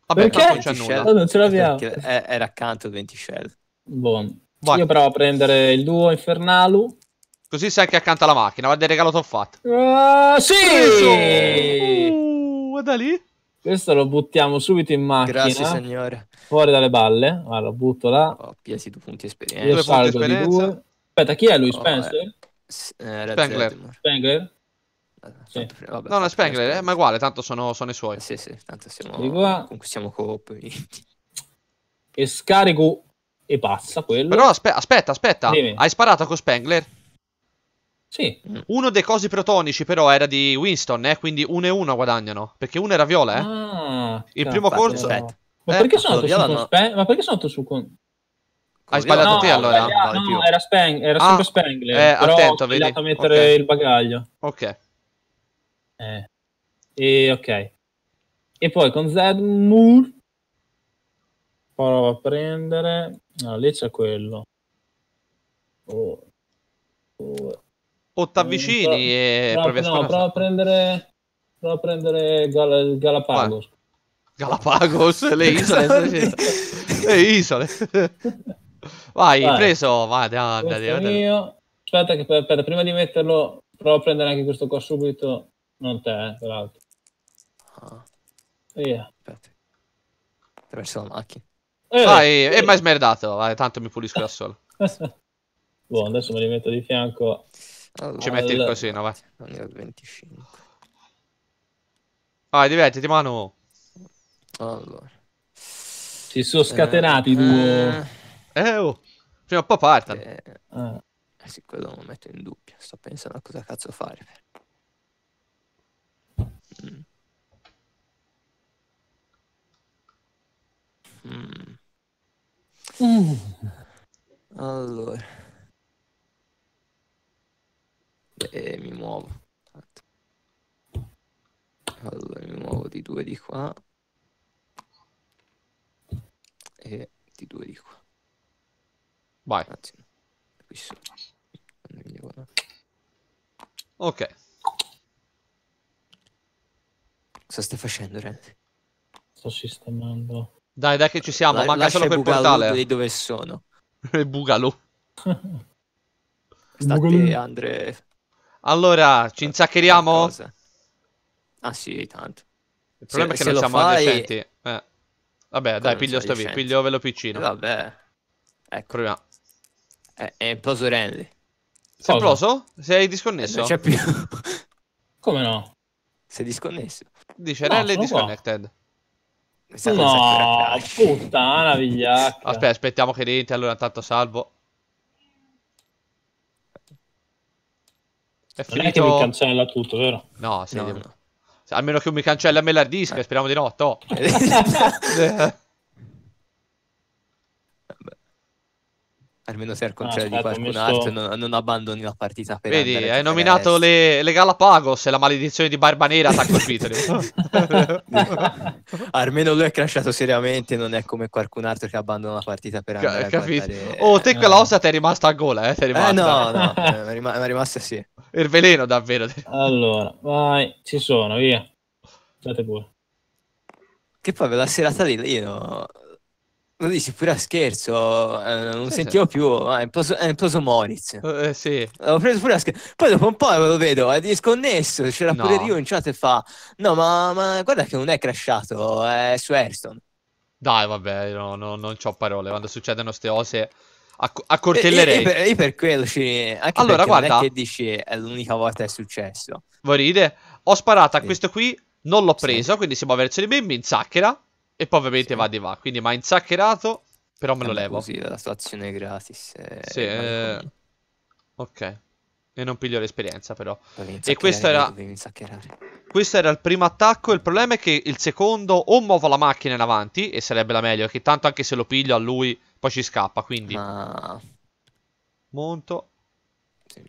Vabbè, perché? non c'è nulla. No, non ce l'abbiamo. Era accanto il 20 shell. boh. Io provo a prendere il duo Infernalu. Così sei anche accanto alla macchina. Guarda il regalo che ho fatto. Uh, sì! Uh, guarda lì. Questo lo buttiamo subito in macchina. Grazie, signore. Fuori dalle balle. Guarda, lo butto là. Oh, Coppia, sì, due punti esperienza. Io salgo di due. Aspetta, chi è lui? Oh, Spencer? Oh, Spengler. Spengler? Sì. no, no, Spengler, eh, ma uguale, tanto sono, sono i suoi. Eh, sì, sì, tanto siamo... Di qua. Comunque siamo coop. e scarico e passa quello. Però aspe aspetta, aspetta. Dimmi. Hai sparato con Spengler? Sì. Mm. Uno dei cosi protonici però era di Winston, eh, quindi uno e uno guadagnano, perché uno era viola, eh. Ah, il primo corso... Aspetta. Ma, eh, perché sono viola, no. spe... Ma perché sono andato su con... Hai sbagliato no, te allora? Sbagliato, no, era, Speng- era ah, sempre Spengler, eh, però attento, ho vedi? a mettere okay. il bagaglio. Ok. Eh. E ok. E poi con Zed Zedmur prova a prendere... No, lì c'è quello. Oh. Oh. O t'avvicini mm, pro, e provi a sparare. No, prova a prendere, prova a prendere Gal, Galapagos. Galapagos, le isole. Esatto. le isole. Vai, vai, preso, vai, dai, dai, dai. Aspetta, che, aspetta, prima di metterlo, provo a prendere anche questo qua subito. Non te, eh, peraltro. Ah. Via. Aspetta. Ti messo la macchina. Eh, vai, eh, eh, eh. smerdato, vai, tanto mi pulisco da solo. Buono, adesso me li metto di fianco allora, Ci metti il cosino, vai. Non era 25. Vai, divertiti, Manu. Allora. Si sono eh, scatenati i due. Eh. eh, oh. Prima o poi partano. Eh, ah. Sì, quello lo metto in dubbio. Sto pensando a cosa cazzo fare. Mm. Mm. Mm. Allora e mi muovo. Allora mi muovo di due di qua e di due di qua. Vai. Anzi, no. qui sono. Ok. Cosa stai facendo, Renzi? Sto sistemando. Dai, dai che ci siamo, La, manca solo quel portale. di dove sono. il bugalò. State, Andre, allora, ci insaccheriamo? Ah sì, tanto. Il problema se, è che non siamo fai... decenti. Eh. Vabbè, Come dai, piglio sto via, piglio velo piccino. Eh, vabbè. Ecco. Proviamo. Eh, è, è imploso Renly. Sei imploso? Sei disconnesso? Non eh, c'è più. Come no? Sei disconnesso. Dice no, Renly disconnected. No, puttana vigliacca. Aspetta, aspettiamo che rientri, allora tanto salvo. È non finito... è che mi cancella tutto, vero? No, sì, no, no. Almeno che mi cancella me l'hard disk, eh. speriamo di no, to. Almeno sei al ah, contrario ah, di qualcun altro non, non, abbandoni la partita per Vedi, hai nominato le, le, Galapagos e la maledizione di Barbanera ti ha colpito. Almeno lui è crashato seriamente, non è come qualcun altro che abbandona la partita per andare Ca- capito. Guardare... Oh, te quella eh, ossa ti è rimasta a gola, eh? T'è eh, rimasta. Eh, no, no, eh, è, è rimasta sì. Il veleno davvero. Allora, vai, ci sono, via. State pure. Che poi per la serata di Lino lo dici pure a scherzo, eh, non sì, eh, sentivo sì. Certo. più, ah, è imploso, è imploso Moritz. Eh, eh, sì. L'ho preso pure a scherzo. Poi dopo un po' lo vedo, è disconnesso, c'era no. pure Rio cioè, in chat e fa, no ma, ma guarda che non è crashato, è su Airstone. Dai vabbè, no, no, non ho parole, quando succedono ste cose accortellerei. Io, io, io, per quello ci... Anche allora guarda... Non è che dici è l'unica volta che è successo. Vorride? Ho sparato a questo qui, non l'ho preso, quindi siamo verso di Bimbi in sacchera. E poi ovviamente sì. va di va. Quindi mi ha insaccherato. però me lo levo. Così, la situazione gratis. Eh, sì, eh... ok. E non piglio l'esperienza però. E questo era... Questo era il primo attacco. Il problema è che il secondo o muovo la macchina in avanti, e sarebbe la meglio, che tanto anche se lo piglio a lui poi ci scappa, quindi... Ma... Monto. sì.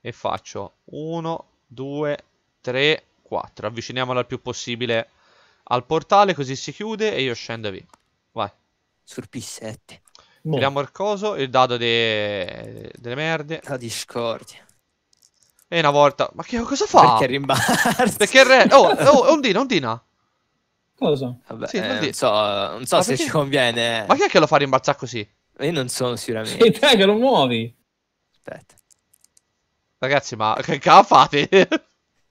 E faccio 1, 2, 3, 4. Avviciniamola il più possibile al portale così si chiude e io scendo via. Vai. Sul P7. No. il coso, il dado de... delle merde. La discordia. E una volta... Ma che cosa fa? Perché rimbalzo? Perché re... Oh, oh, ondina, ondina. Cosa? Vabbè, sì, eh, non, so, non so se perché... ci conviene. Ma chi è che lo fa rimbalzare così? Io non sono sicuramente. Sì, dai, che lo muovi. Aspetta. Ragazzi, ma che cavolo fate?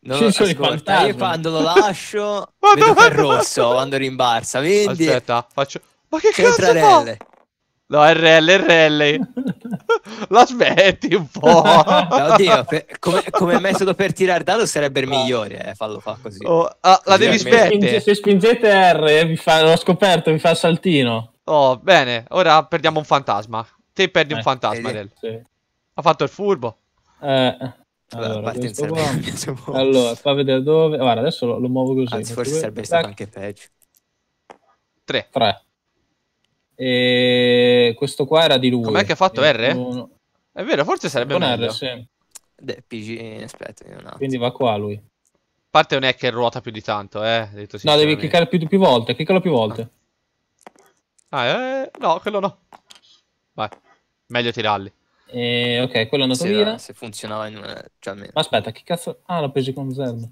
non Ci sono ascolta, io quando lo lascio Madonna. vedo il rosso quando rimbarsa, vedi? Aspetta, faccio... Ma che C'entra cazzo RL. fa? No, RL, RL. la smetti un po'. no, oddio, per, come, come, metodo per tirare dado sarebbe il migliore, eh, fallo fa così. Oh, ah, la devi smettere. Se spingete R, eh, vi fa, l'ho scoperto, vi fa il saltino. Oh, bene, ora perdiamo un fantasma. Te perdi eh, un fantasma, eh, sì. Ha fatto il furbo. Eh... Allora, questo qua... allora, fa vedere dove. Guarda, adesso lo, lo muovo così. Anzi, forse qui. sarebbe stato anche peggio. 3. 3. E questo qua era di lui. Com'è che ha fatto e R? Uno... È vero, forse sarebbe un R, sì. De, PG, eh, aspetta, Quindi va qua lui. A parte non è che ruota più di tanto, eh. Detto no, devi cliccare più, più volte, cliccalo più volte. Ah, eh, no, quello no. Vai, meglio tirarli. E, eh, ok, quello è andato se via. se funzionava in una... Cioè, Ma aspetta, che cazzo... Ah, l'ho preso con Zerba.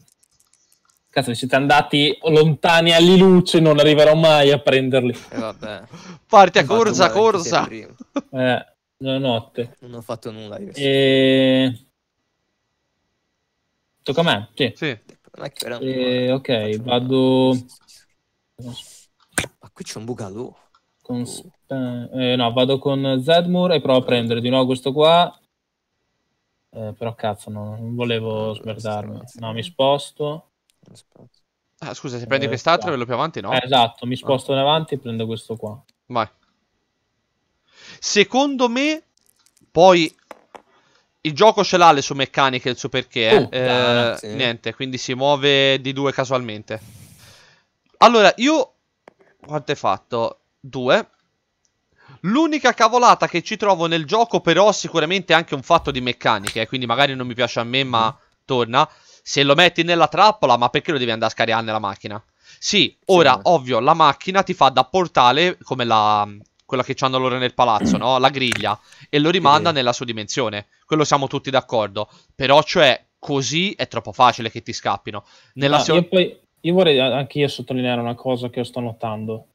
Cazzo, siete andati lontani all'iluce, non arriverò mai a prenderli. E eh, vabbè. Parti a corsa, corsa! Eh, notte. Non ho fatto nulla io. E... Tocca a me, sì. sì. E, ok, vado... Ma qui c'è un bucalò. Con... Oh. Eh, eh, no, vado con Zedmur e provo a prendere di nuovo questo qua. Eh, però cazzo, no, non volevo smerdarmi. No, mi sposto. Ah, scusa, se prendi eh, quest'altro esatto. e lo più avanti, no? Eh, esatto, mi sposto ah. in avanti e prendo questo qua. Vai. Secondo me, poi il gioco ce l'ha le sue meccaniche, il suo perché. Uh, eh, sì. Eh, niente, quindi si muove di due casualmente. Allora, io... Quanto hai fatto? Due. L'unica cavolata che ci trovo nel gioco però sicuramente è anche un fatto di meccaniche, eh, quindi magari non mi piace a me ma mm. torna. Se lo metti nella trappola, ma perché lo devi andare a scaricare nella macchina? Sì, ora, sì. ovvio, la macchina ti fa da portale come la, quella che hanno loro nel palazzo, no? La griglia. E lo rimanda sì. nella sua dimensione. Quello siamo tutti d'accordo. Però, cioè, così è troppo facile che ti scappino. Nella no, ah, se... io, poi, io vorrei anche io sottolineare una cosa che sto notando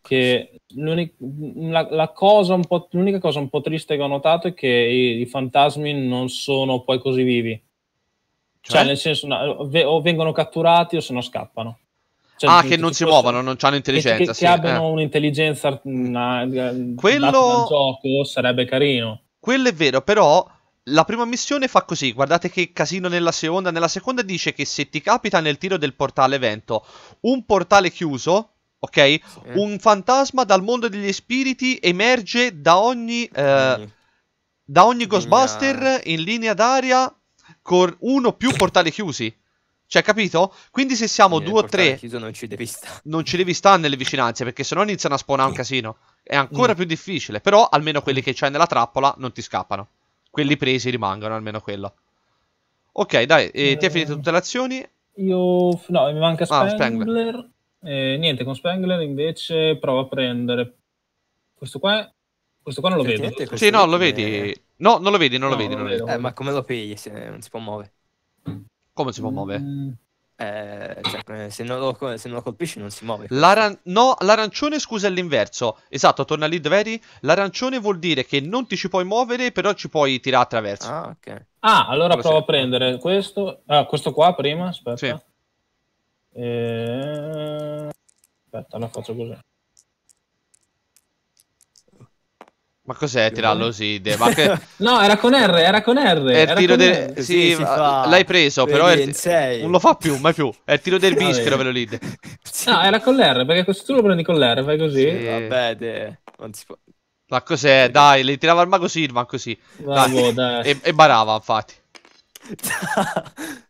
che la, la cosa l'unica cosa un po' triste che ho notato è che i, i fantasmi non sono poi così vivi. Cioè, cioè nel senso, o vengono catturati o se no scappano. Cioè, ah, che non si muovono, non hanno intelligenza. Che, che, sì, che abbiano eh. un'intelligenza una, eh, Quello... dal gioco sarebbe carino. Quello è vero, però la prima missione fa così, guardate che casino nella seconda. Nella seconda dice che se ti capita nel tiro del portale evento un portale chiuso, Ok? Sì. Un fantasma dal mondo degli spiriti emerge da ogni, eh, da ogni Ghostbuster in linea d'aria con uno più portali chiusi. Cioè, capito? Quindi se siamo Nel due o tre... non ci devi stare. Non ci devi stare nelle vicinanze, perché sennò iniziano a spawnare un casino. È ancora mm. più difficile, però almeno quelli mm. che c'hai nella trappola non ti scappano. Quelli mm. presi rimangono, almeno quello. Ok, dai, eh, ti hai eh. finito tutte le azioni? Io... no, mi manca Spangler. Ah, Spangler. Eh, niente, con Spengler invece prova a prendere. Questo qua, questo qua non lo vedo. Sì, no, lo vedi. No, non lo vedi, non no, lo vedi. Non lo vedo. Eh, ma come lo pigli se non si può muovere? Come si può muovere? Mm. Eh, cioè, se, non lo, se, non lo, colpisci non si muove. L'aran no, l'arancione scusa è l'inverso. Esatto, torna lì veri. L'arancione vuol dire che non ti ci puoi muovere, però ci puoi tirare attraverso. Ah, ok. Ah, allora Quello provo sei. a prendere questo, ah, questo qua prima, aspetta. Sì. Eh, aspetta, la faccio così. Ma cos'è tiralloside? Ma che... no, era con R, era con R. È il tiro del... Sì, sì fa... l'hai preso, però è... non lo fa più, mai più. È il tiro del bischero, ve lo lide. Sì. No, era con l'R, perché questo tu lo prendi con l'R, fai così. Sì. Vabbè, de... non si può... Ma cos'è? Dai, le tirava il mago Silva così. Bravo, dai. dai. E, e barava, infatti.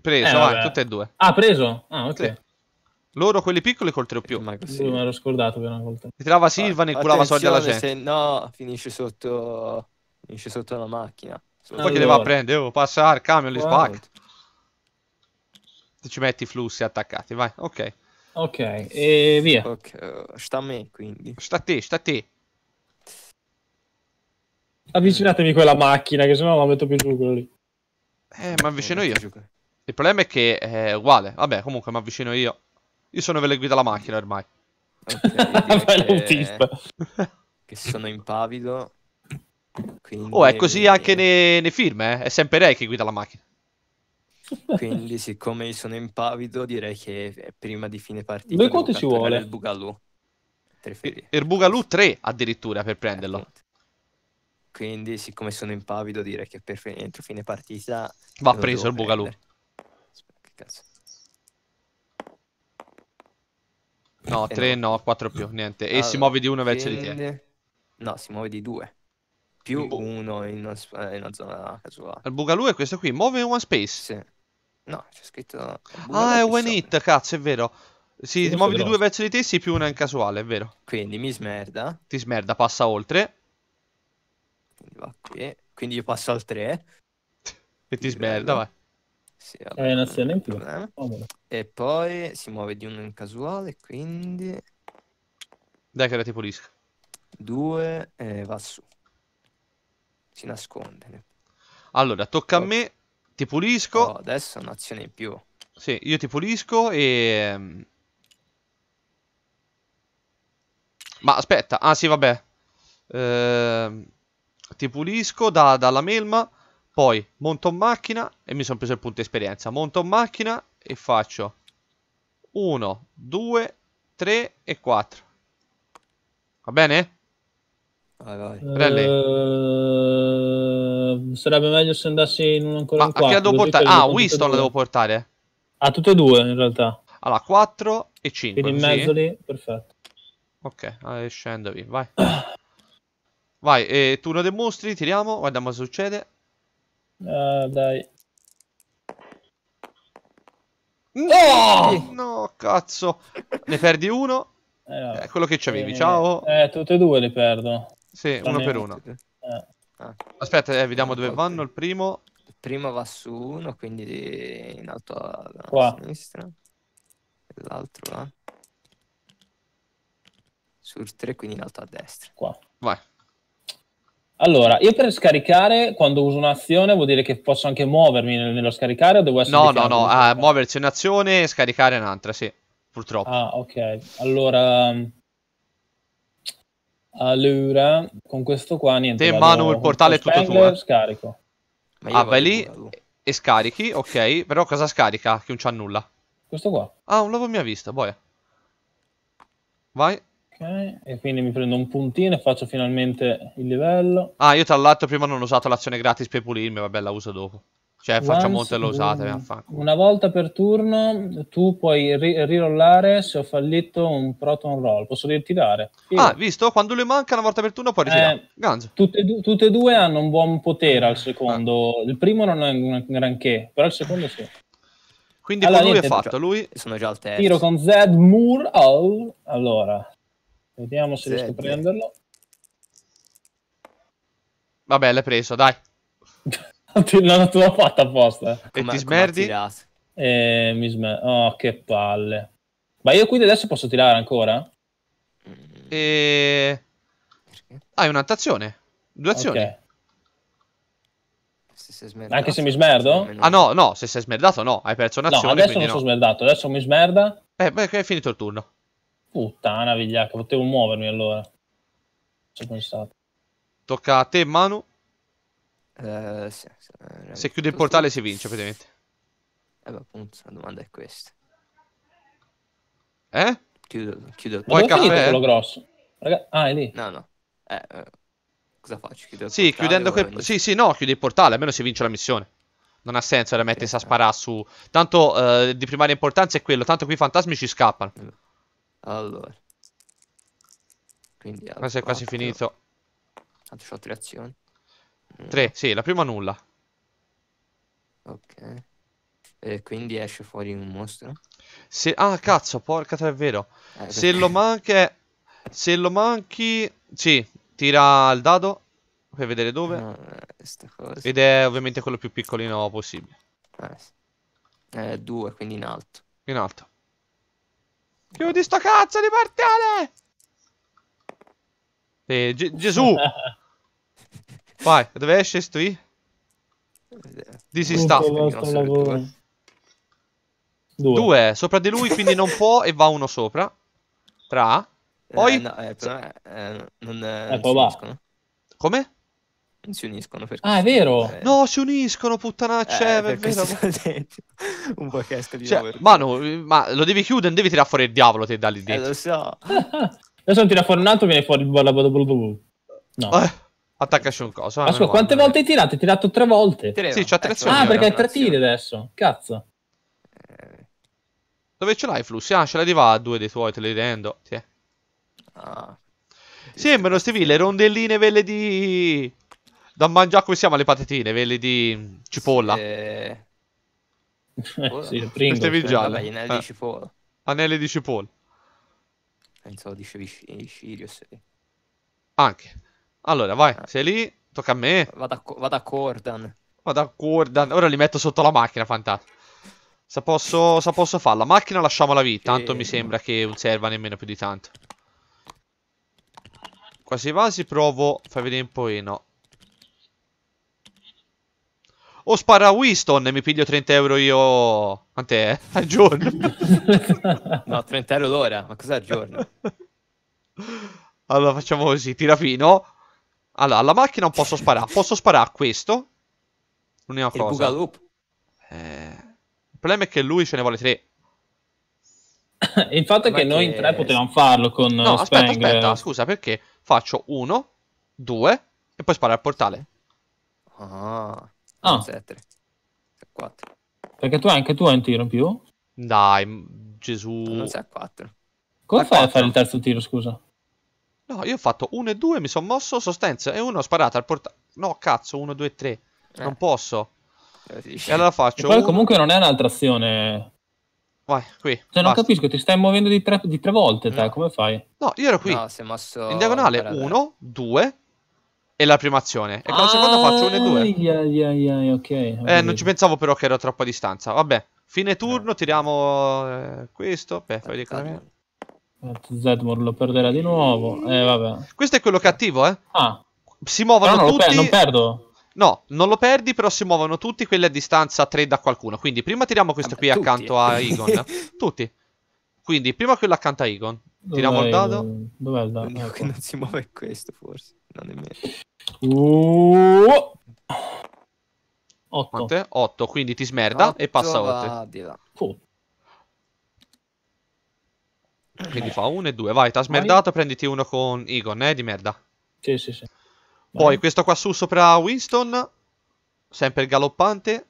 Preso, eh, ah, tutte e due. Ah, preso? Ah, ok. Sì. Loro quelli piccoli col 3 o più. Sì, sì. Me l'ho scordato per una volta. Tirava Silvan ah, e curava soldi alla gente. Se no, finisce sotto, finisce sotto la macchina. Sotto. Poi allora. che deve prendere? Devo passare il camion, li spacca. ci metti i flussi attaccati, vai, ok. Ok, e via. Okay. Sta a me, quindi. Sta a te, sta a te. Avvicinatemi quella macchina, che sennò la metto più giù quello lì. Eh, ma avvicino eh, io. Il problema è che è uguale. Vabbè, comunque mi avvicino io. Io sono ve le guida la macchina ormai. Okay, l'autista. Che... che sono impavido. Quindi... Oh, è così anche nei, nei film, eh? È sempre lei che guida la macchina. Quindi, siccome sono impavido, direi che prima di fine partita. Due quanti ci vuole? Il Bugalù. Il Bugalù 3 addirittura per prenderlo. Esatto. quindi, siccome sono impavido, direi che per entro fine partita va preso il Bugalù. Prendere. Cazzo. No, 3 eh, no. no, 4 più, niente. E allora, si muove di 1 verso di te. No, si muove di 2. Più 1 boh. in, eh, in, una zona casuale. Il bugalù è questo qui, muove in one space. Sì. No, c'è scritto... Ah, è one hit, cazzo, è vero. Si, ti, ti di 2 invece di te, sì, più 1 in casuale, è vero. Quindi mi smerda. Ti smerda, passa oltre. Quindi va qui. Quindi io passo al 3. E ti smerda, vai. Sì, vabbè, è un'azione in più. Oh, e poi si muove di uno in casuale, quindi... Dai che la ti pulisca. Due e va su. Si nasconde. Allora, tocca oh. a me, ti pulisco. Oh, adesso è un'azione in più. Sì, io ti pulisco e... Ehm, ma aspetta, ah sì vabbè. Eh, ti pulisco da, dalla melma. Poi monto in macchina e mi sono preso il punto esperienza. Monto in macchina e faccio 1, 2, 3 e 4. Va bene? Vai, vai. Uh, sarebbe meglio se andassi in uno ancora in 4. Devo portare? Ah, Winston la devo portare. A tutte e due in realtà. Allora, 4 e 5. Quindi in mezzo sì. lì, perfetto. Ok, allora, scendovi, vai. vai, eh, turno dei mostri, tiriamo, guardiamo cosa succede. Ah, dai. No! No, cazzo. Ne perdi uno. Eh, eh quello che c'avevi, eh, ciao. Eh, tutte e due le perdo. Sì, Sono uno per uno. Eh. Aspetta, eh, vediamo dove vanno. Il primo. Il primo va su uno, quindi in alto alla Qua. sinistra. L'altro va sul 3, quindi in alto a destra. Qua. Vai. Allora, io per scaricare, quando uso un'azione, vuol dire che posso anche muovermi nello scaricare o devo essere... No, no, no, ah, muoversi un'azione e scaricare un'altra, sì, purtroppo. Ah, ok. Allora... Allora, con questo qua niente. Te in mano eh. ah, il portale è tutto tuo. scarico. Ah, vai lì e scarichi, ok. Però cosa scarica? Che non c'ha nulla. Questo qua. Ah, un non mi ha visto, boia. Vai e quindi mi prendo un puntino e faccio finalmente il livello. Ah, io tra l'altro prima non ho usato l'azione gratis per pulirmi, vabbè, la uso dopo. Cioè, faccio molte e lo usate. Una volta per turno tu puoi ri rirollare se ho fallito un proton roll. Posso ritirare? Sì. Ah, visto? Quando lui manca una volta per turno puoi ritirare. Eh, tutte, du tutte, e due hanno un buon potere al secondo. Eh. Il primo non è un granché, però il secondo sì. Quindi allora, lui è fatto, lui... Sono già al terzo. Tiro con Zed Moore, oh. Allora, Vediamo se Zette. riesco a prenderlo. Vabbè, l'hai preso, dai. non te l'ho fatta apposta. E ti smerdi? Eh, mi smerdi. Oh, che palle. Ma io quindi adesso posso tirare ancora? E... Hai ah, un'attazione. Due azioni. Okay. Se Anche se mi smerdo? ah no, no, se sei smerdato no, hai perso un'azione. No, adesso non no. sono smerdato, adesso mi smerda. Eh, beh, è finito il turno. Puttana vigliacca, potevo muovermi allora. Ci ho pensato. Tocca a te, Manu. Eh, sì, sì, eh, se chiude il portale si vince, praticamente. Eh, beh, appunto, la domanda è questa. Eh? Chiudo, chiudo il portale. Vuoi caffè? quello grosso? Raga... Ah, è lì. No, no. Eh, eh. cosa faccio? Chiudo sì, chiudendo quel... Sì, sì, no, chiudi il portale, almeno si vince la missione. Non ha senso veramente, mettersi a sparare eh. su... Tanto eh, di primaria importanza è quello, tanto qui i fantasmi ci scappano. Allora. Quindi... Questo è quasi finito. Tanto ho tre azioni. Mm. Tre, sì, la prima nulla. Ok. E quindi esce fuori un mostro? Se... Ah, cazzo, porca tre, è vero. Eh, se, lo manchi... Eh, se lo manchi... Sì, tira il dado per vedere dove. No, eh, Ed è ovviamente quello più piccolino possibile. Eh, sì. eh, due, quindi in alto. In alto. Chiudi sto cazzo di portale! Eh, Ge Gesù! Vai, dove esce sti? This is Due. Due. sopra di lui, quindi non può e va uno sopra. Tra. Eh, Poi... Eh, no, eh, però, eh, non, eh, ecco, non va. Come? si uniscono. Perché... Ah, è vero! Eh... No, si uniscono, puttanaccia! Eh, è vero. un po' che esca di cioè, Manu, ma lo devi chiudere, devi tirare fuori il diavolo te da lì dentro. Eh, lo so. Adesso non tira fuori un altro, viene fuori il blablabla. No. Eh. Attaccaci un coso. Ma scusa, quante volte hai tirato? Hai tirato tre volte. Tireva. Sì, c'ha tre azioni. Ah, perché hai tre tiri adesso. Cazzo. Eh. Dove ce l'hai, Flussi? Ah, ce l'hai di va a due dei tuoi, te li rendo. Sì. Ah. Sembrano ste le rondelline vele di da mangiare come si chiama le patatine? Vele di cipolla? Eh... sì, Pringles, gialle. Eh. anelli eh. di cipolla. Anelli di cipolla. Penso dicevi Sirius. Eh, Anche. Allora, vai, ah. sei lì, tocca a me. Vado a, vado a Cordan. Vado a Cordan. Ora li metto sotto la macchina, fantastico. Se posso, se posso farla. Macchina lasciamo la vita. tanto e... mi sembra che non serva nemmeno più di tanto. Quasi quasi provo, fai vedere un po' e no. O spara Winston e mi piglio 30 euro io... Quant'è? A giorno? no, 30 euro l'ora. Ma cos'è al giorno? Allora facciamo così, tirafino. Allora, alla macchina non posso sparare. Posso sparare a questo. L'unica cosa. Buga Eh... Il problema è che lui ce ne vuole tre. Il fatto è che, che noi in tre potevamo farlo con No, Spang. Eh, aspetta, aspetta, scusa, perché faccio uno, due e poi sparo al portale. Ah. Ah. 3, 4. Eh, Perché tu anche tu hai un tiro in più? Dai, Gesù. Non sei a 4. Come fai 4? a fare il terzo tiro, scusa? No, io ho fatto 1 e 2, mi sono mosso, sostanza, e uno ho sparato al portale. No, cazzo, 1, 2, 3. Non posso. Eh, e allora faccio... E poi uno... comunque non è un'altra azione. Vai, qui. Cioè, non capisco, ti stai muovendo di tre, di tre volte, no. te, come fai? No, io ero qui. No, si mosso... In diagonale, 1, 2, e la prima azione. E con la seconda faccio 1 e 2. Yeah, yeah, yeah, okay, eh, non ci pensavo però che ero a troppo a distanza. Vabbè, fine turno, tiriamo eh, questo. Beh, fai declarare. Eh, Zedmore lo perderà di nuovo. Eh, vabbè. Questo è quello cattivo, eh. Ah. Si muovono però non tutti. Per non perdo. No, non lo perdi, però si muovono tutti quelli a distanza 3 da qualcuno. Quindi prima tiriamo questo vabbè, qui tutti. accanto a Egon. tutti. Quindi prima quello accanto a Igon. Tiriamo il dado. Dov'è il dado? ecco. che non si muove questo, forse. Non nemmeno. 8. Uh, 8, quindi ti smerda Otto e passa a te. Oh. Quindi fa 1 e 2. Vai, ti ha smerdato, Mario. prenditi uno con Igon, eh, di merda. Sì, sì, sì. Poi Vai. questo qua su sopra Winston, sempre il galoppante.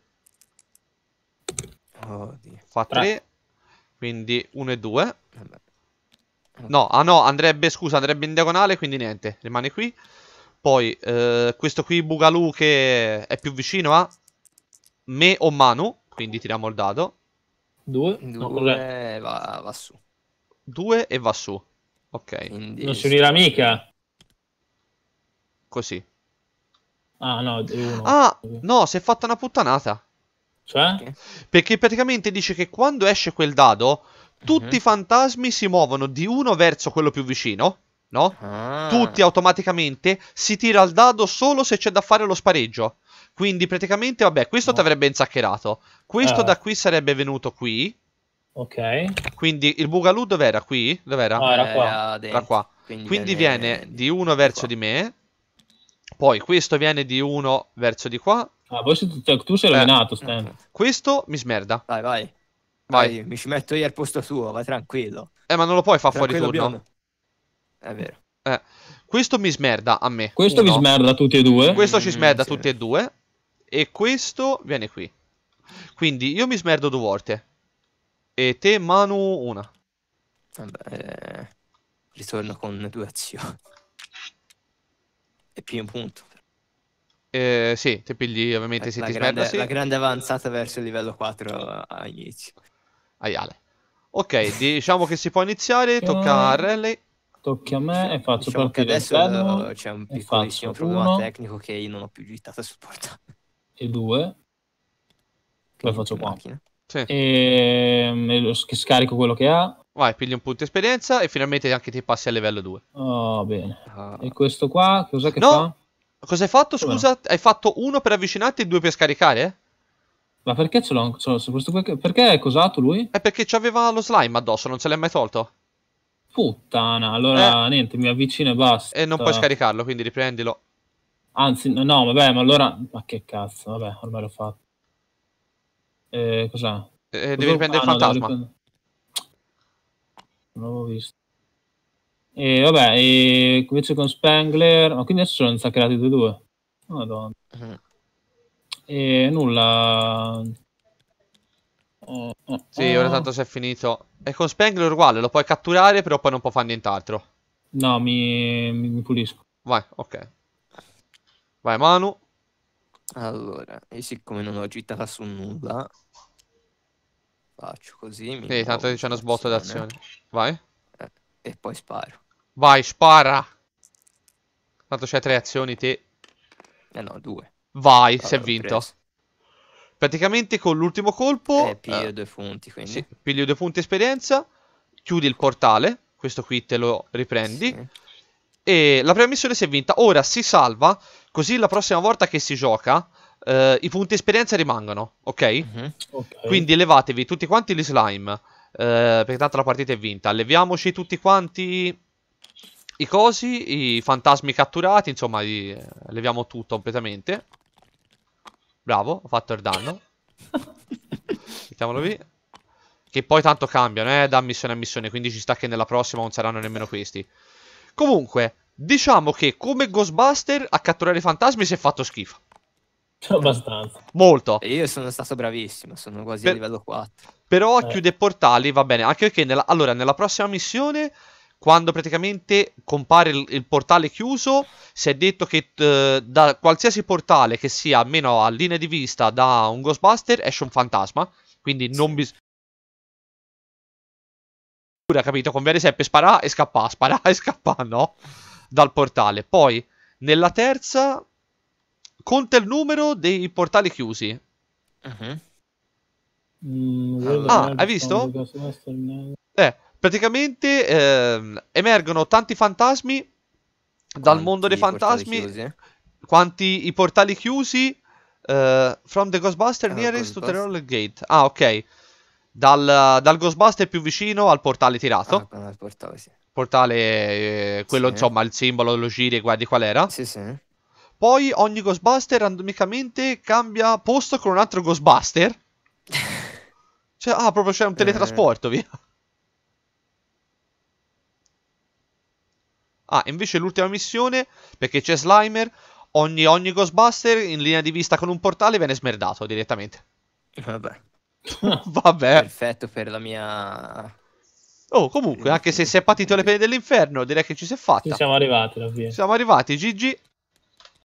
Oh, fa 3, quindi 1 e 2. No, ah no, andrebbe, scusa, andrebbe in diagonale, quindi niente, rimane qui. Poi, eh, questo qui Bugaloo che è più vicino a me o Manu, quindi tiriamo il dado. Due, no, due va, va, su. Due e va su. Ok. Quindi... Non si unirà mica. Così. Ah no, uno. Ah, no, si è fatta una puttanata. Cioè? Perché praticamente dice che quando esce quel dado tutti i mhm. fantasmi si muovono di uno verso quello più vicino, no? Ah. Tutti automaticamente si tira il dado solo se c'è da fare lo spareggio. Quindi praticamente, vabbè, questo oh. ti avrebbe insaccherato. Questo ah. da qui sarebbe venuto qui. Ok. Quindi il Bugaloo dov'era? Qui? Dov'era? No, ah, era qua. Eh, era qua. Quindi, Quindi viene, di uno verso qua. di me. Poi questo viene di uno verso di qua. Ah, voi siete, tu sei rovinato, eh. Stan. Questo mi smerda. Vai, vai. Vai. mi ci metto io al posto suo, va tranquillo. Eh, ma non lo puoi far fuori turno. Biondo. È vero. Eh. Questo mi smerda a me. Questo Uno. mi smerda tutti e due. Questo mm, ci smerda sì. tutti e due. E questo viene qui. Quindi io mi smerdo due volte. E te, Manu, una. Vabbè, eh, ritorno con due azioni. E più un punto. Eh, sì, te pigli ovviamente la, se la ti grande, smerda. Sì. La grande avanzata verso il livello 4 all'inizio. Aiale. Ok, diciamo che si può iniziare, tocca a Rally. Tocca a me e faccio diciamo partire adesso l'inferno. Eh, c'è un piccolissimo problema uno, tecnico che io non ho più gittato supportato. E due. Poi faccio qua. Sì. E... e scarico quello che ha. Vai, pigli un punto esperienza e finalmente anche ti passi a livello 2. Oh, bene. Uh... E questo qua, cos'è che no! fa? Cosa hai fatto? Scusa, Come? hai fatto uno per avvicinarti e due per scaricare? Ma perché ce l'ho? Perché è cosato lui? È perché aveva lo slime addosso, non se l'è mai tolto. Puttana, allora eh. niente, mi avvicino e basta. E non puoi scaricarlo, quindi riprendilo. Anzi, no, no vabbè, ma allora... Ma che cazzo, vabbè, ormai l'ho fatto. Eh, cos'è? Eh, devi riprendere ah, il fantasma. No, riprendere... Non l'avevo visto. E vabbè, e invece con Spangler... Ma quindi adesso sono inzaccherati i due due. Madonna. Mm. E nulla. Oh, oh, sì, oh. ora tanto si è finito. E con Spengler uguale, lo puoi catturare, però poi non può fare nient'altro. No, mi, mi pulisco. Vai, ok. Vai, Manu. Allora, e siccome non ho agitata su nulla, faccio così. Mi sì, tanto c'è uno sbotto d'azione. Vai. Eh, e poi sparo. Vai, spara. Tanto c'è tre azioni, te. Eh no, due. Vai, allora, si è vinto. Preso. Praticamente con l'ultimo colpo... Eh, piglio eh, due punti, quindi. Sì, piglio due punti esperienza, chiudi il portale, questo qui te lo riprendi. Sì. E la prima missione si è vinta. Ora si salva, così la prossima volta che si gioca... Uh, i punti esperienza rimangono, okay? Mm -hmm. ok? Quindi levatevi tutti quanti gli slime, uh, perché tanto la partita è vinta. Leviamoci tutti quanti i cosi, i fantasmi catturati, insomma, i... Eh, leviamo tutto completamente. Bravo, ho fatto il danno. Mettiamolo lì. Che poi tanto cambiano, eh, da missione a missione, quindi ci sta che nella prossima non saranno nemmeno questi. Comunque, diciamo che come Ghostbuster a catturare i fantasmi si è fatto schifo. Abbastanza. Molto. E Io sono stato bravissimo, sono quasi per... a livello 4. Però eh. chiude portali, va bene, anche perché nella... Allora, nella prossima missione quando praticamente compare il, il, portale chiuso, si è detto che eh, da qualsiasi portale che sia almeno a linea di vista da un Ghostbuster esce un fantasma, quindi non bisogna... Capito? Conviene sempre sparare e scappare, sparare e scappare, no? Dal portale. Poi, nella terza, conta il numero dei portali chiusi. Uh-huh. Mm, ah, hai visto? Eh, Praticamente eh, emergono tanti fantasmi quanti dal mondo dei fantasmi, quanti i portali chiusi. Uh, from the Ghostbuster eh, nearest to the roller gate. Ah, ok. Dal, dal, Ghostbuster più vicino al portale tirato. Ah, portale, sì. portale eh, quello, sì. insomma, il simbolo lo giri e guardi qual era. Sì, sì. Poi ogni Ghostbuster randomicamente cambia posto con un altro Ghostbuster. cioè, ah, proprio c'è un eh. teletrasporto, via. Ah, invece l'ultima missione, perché c'è Slimer, ogni, ogni Ghostbuster in linea di vista con un portale viene smerdato direttamente. Eh, vabbè. Vabbè. Perfetto per la mia... Oh, comunque, anche se si è patito le pene dell'inferno, direi che ci si è fatta. Ci siamo arrivati, davvero. Siamo arrivati, GG.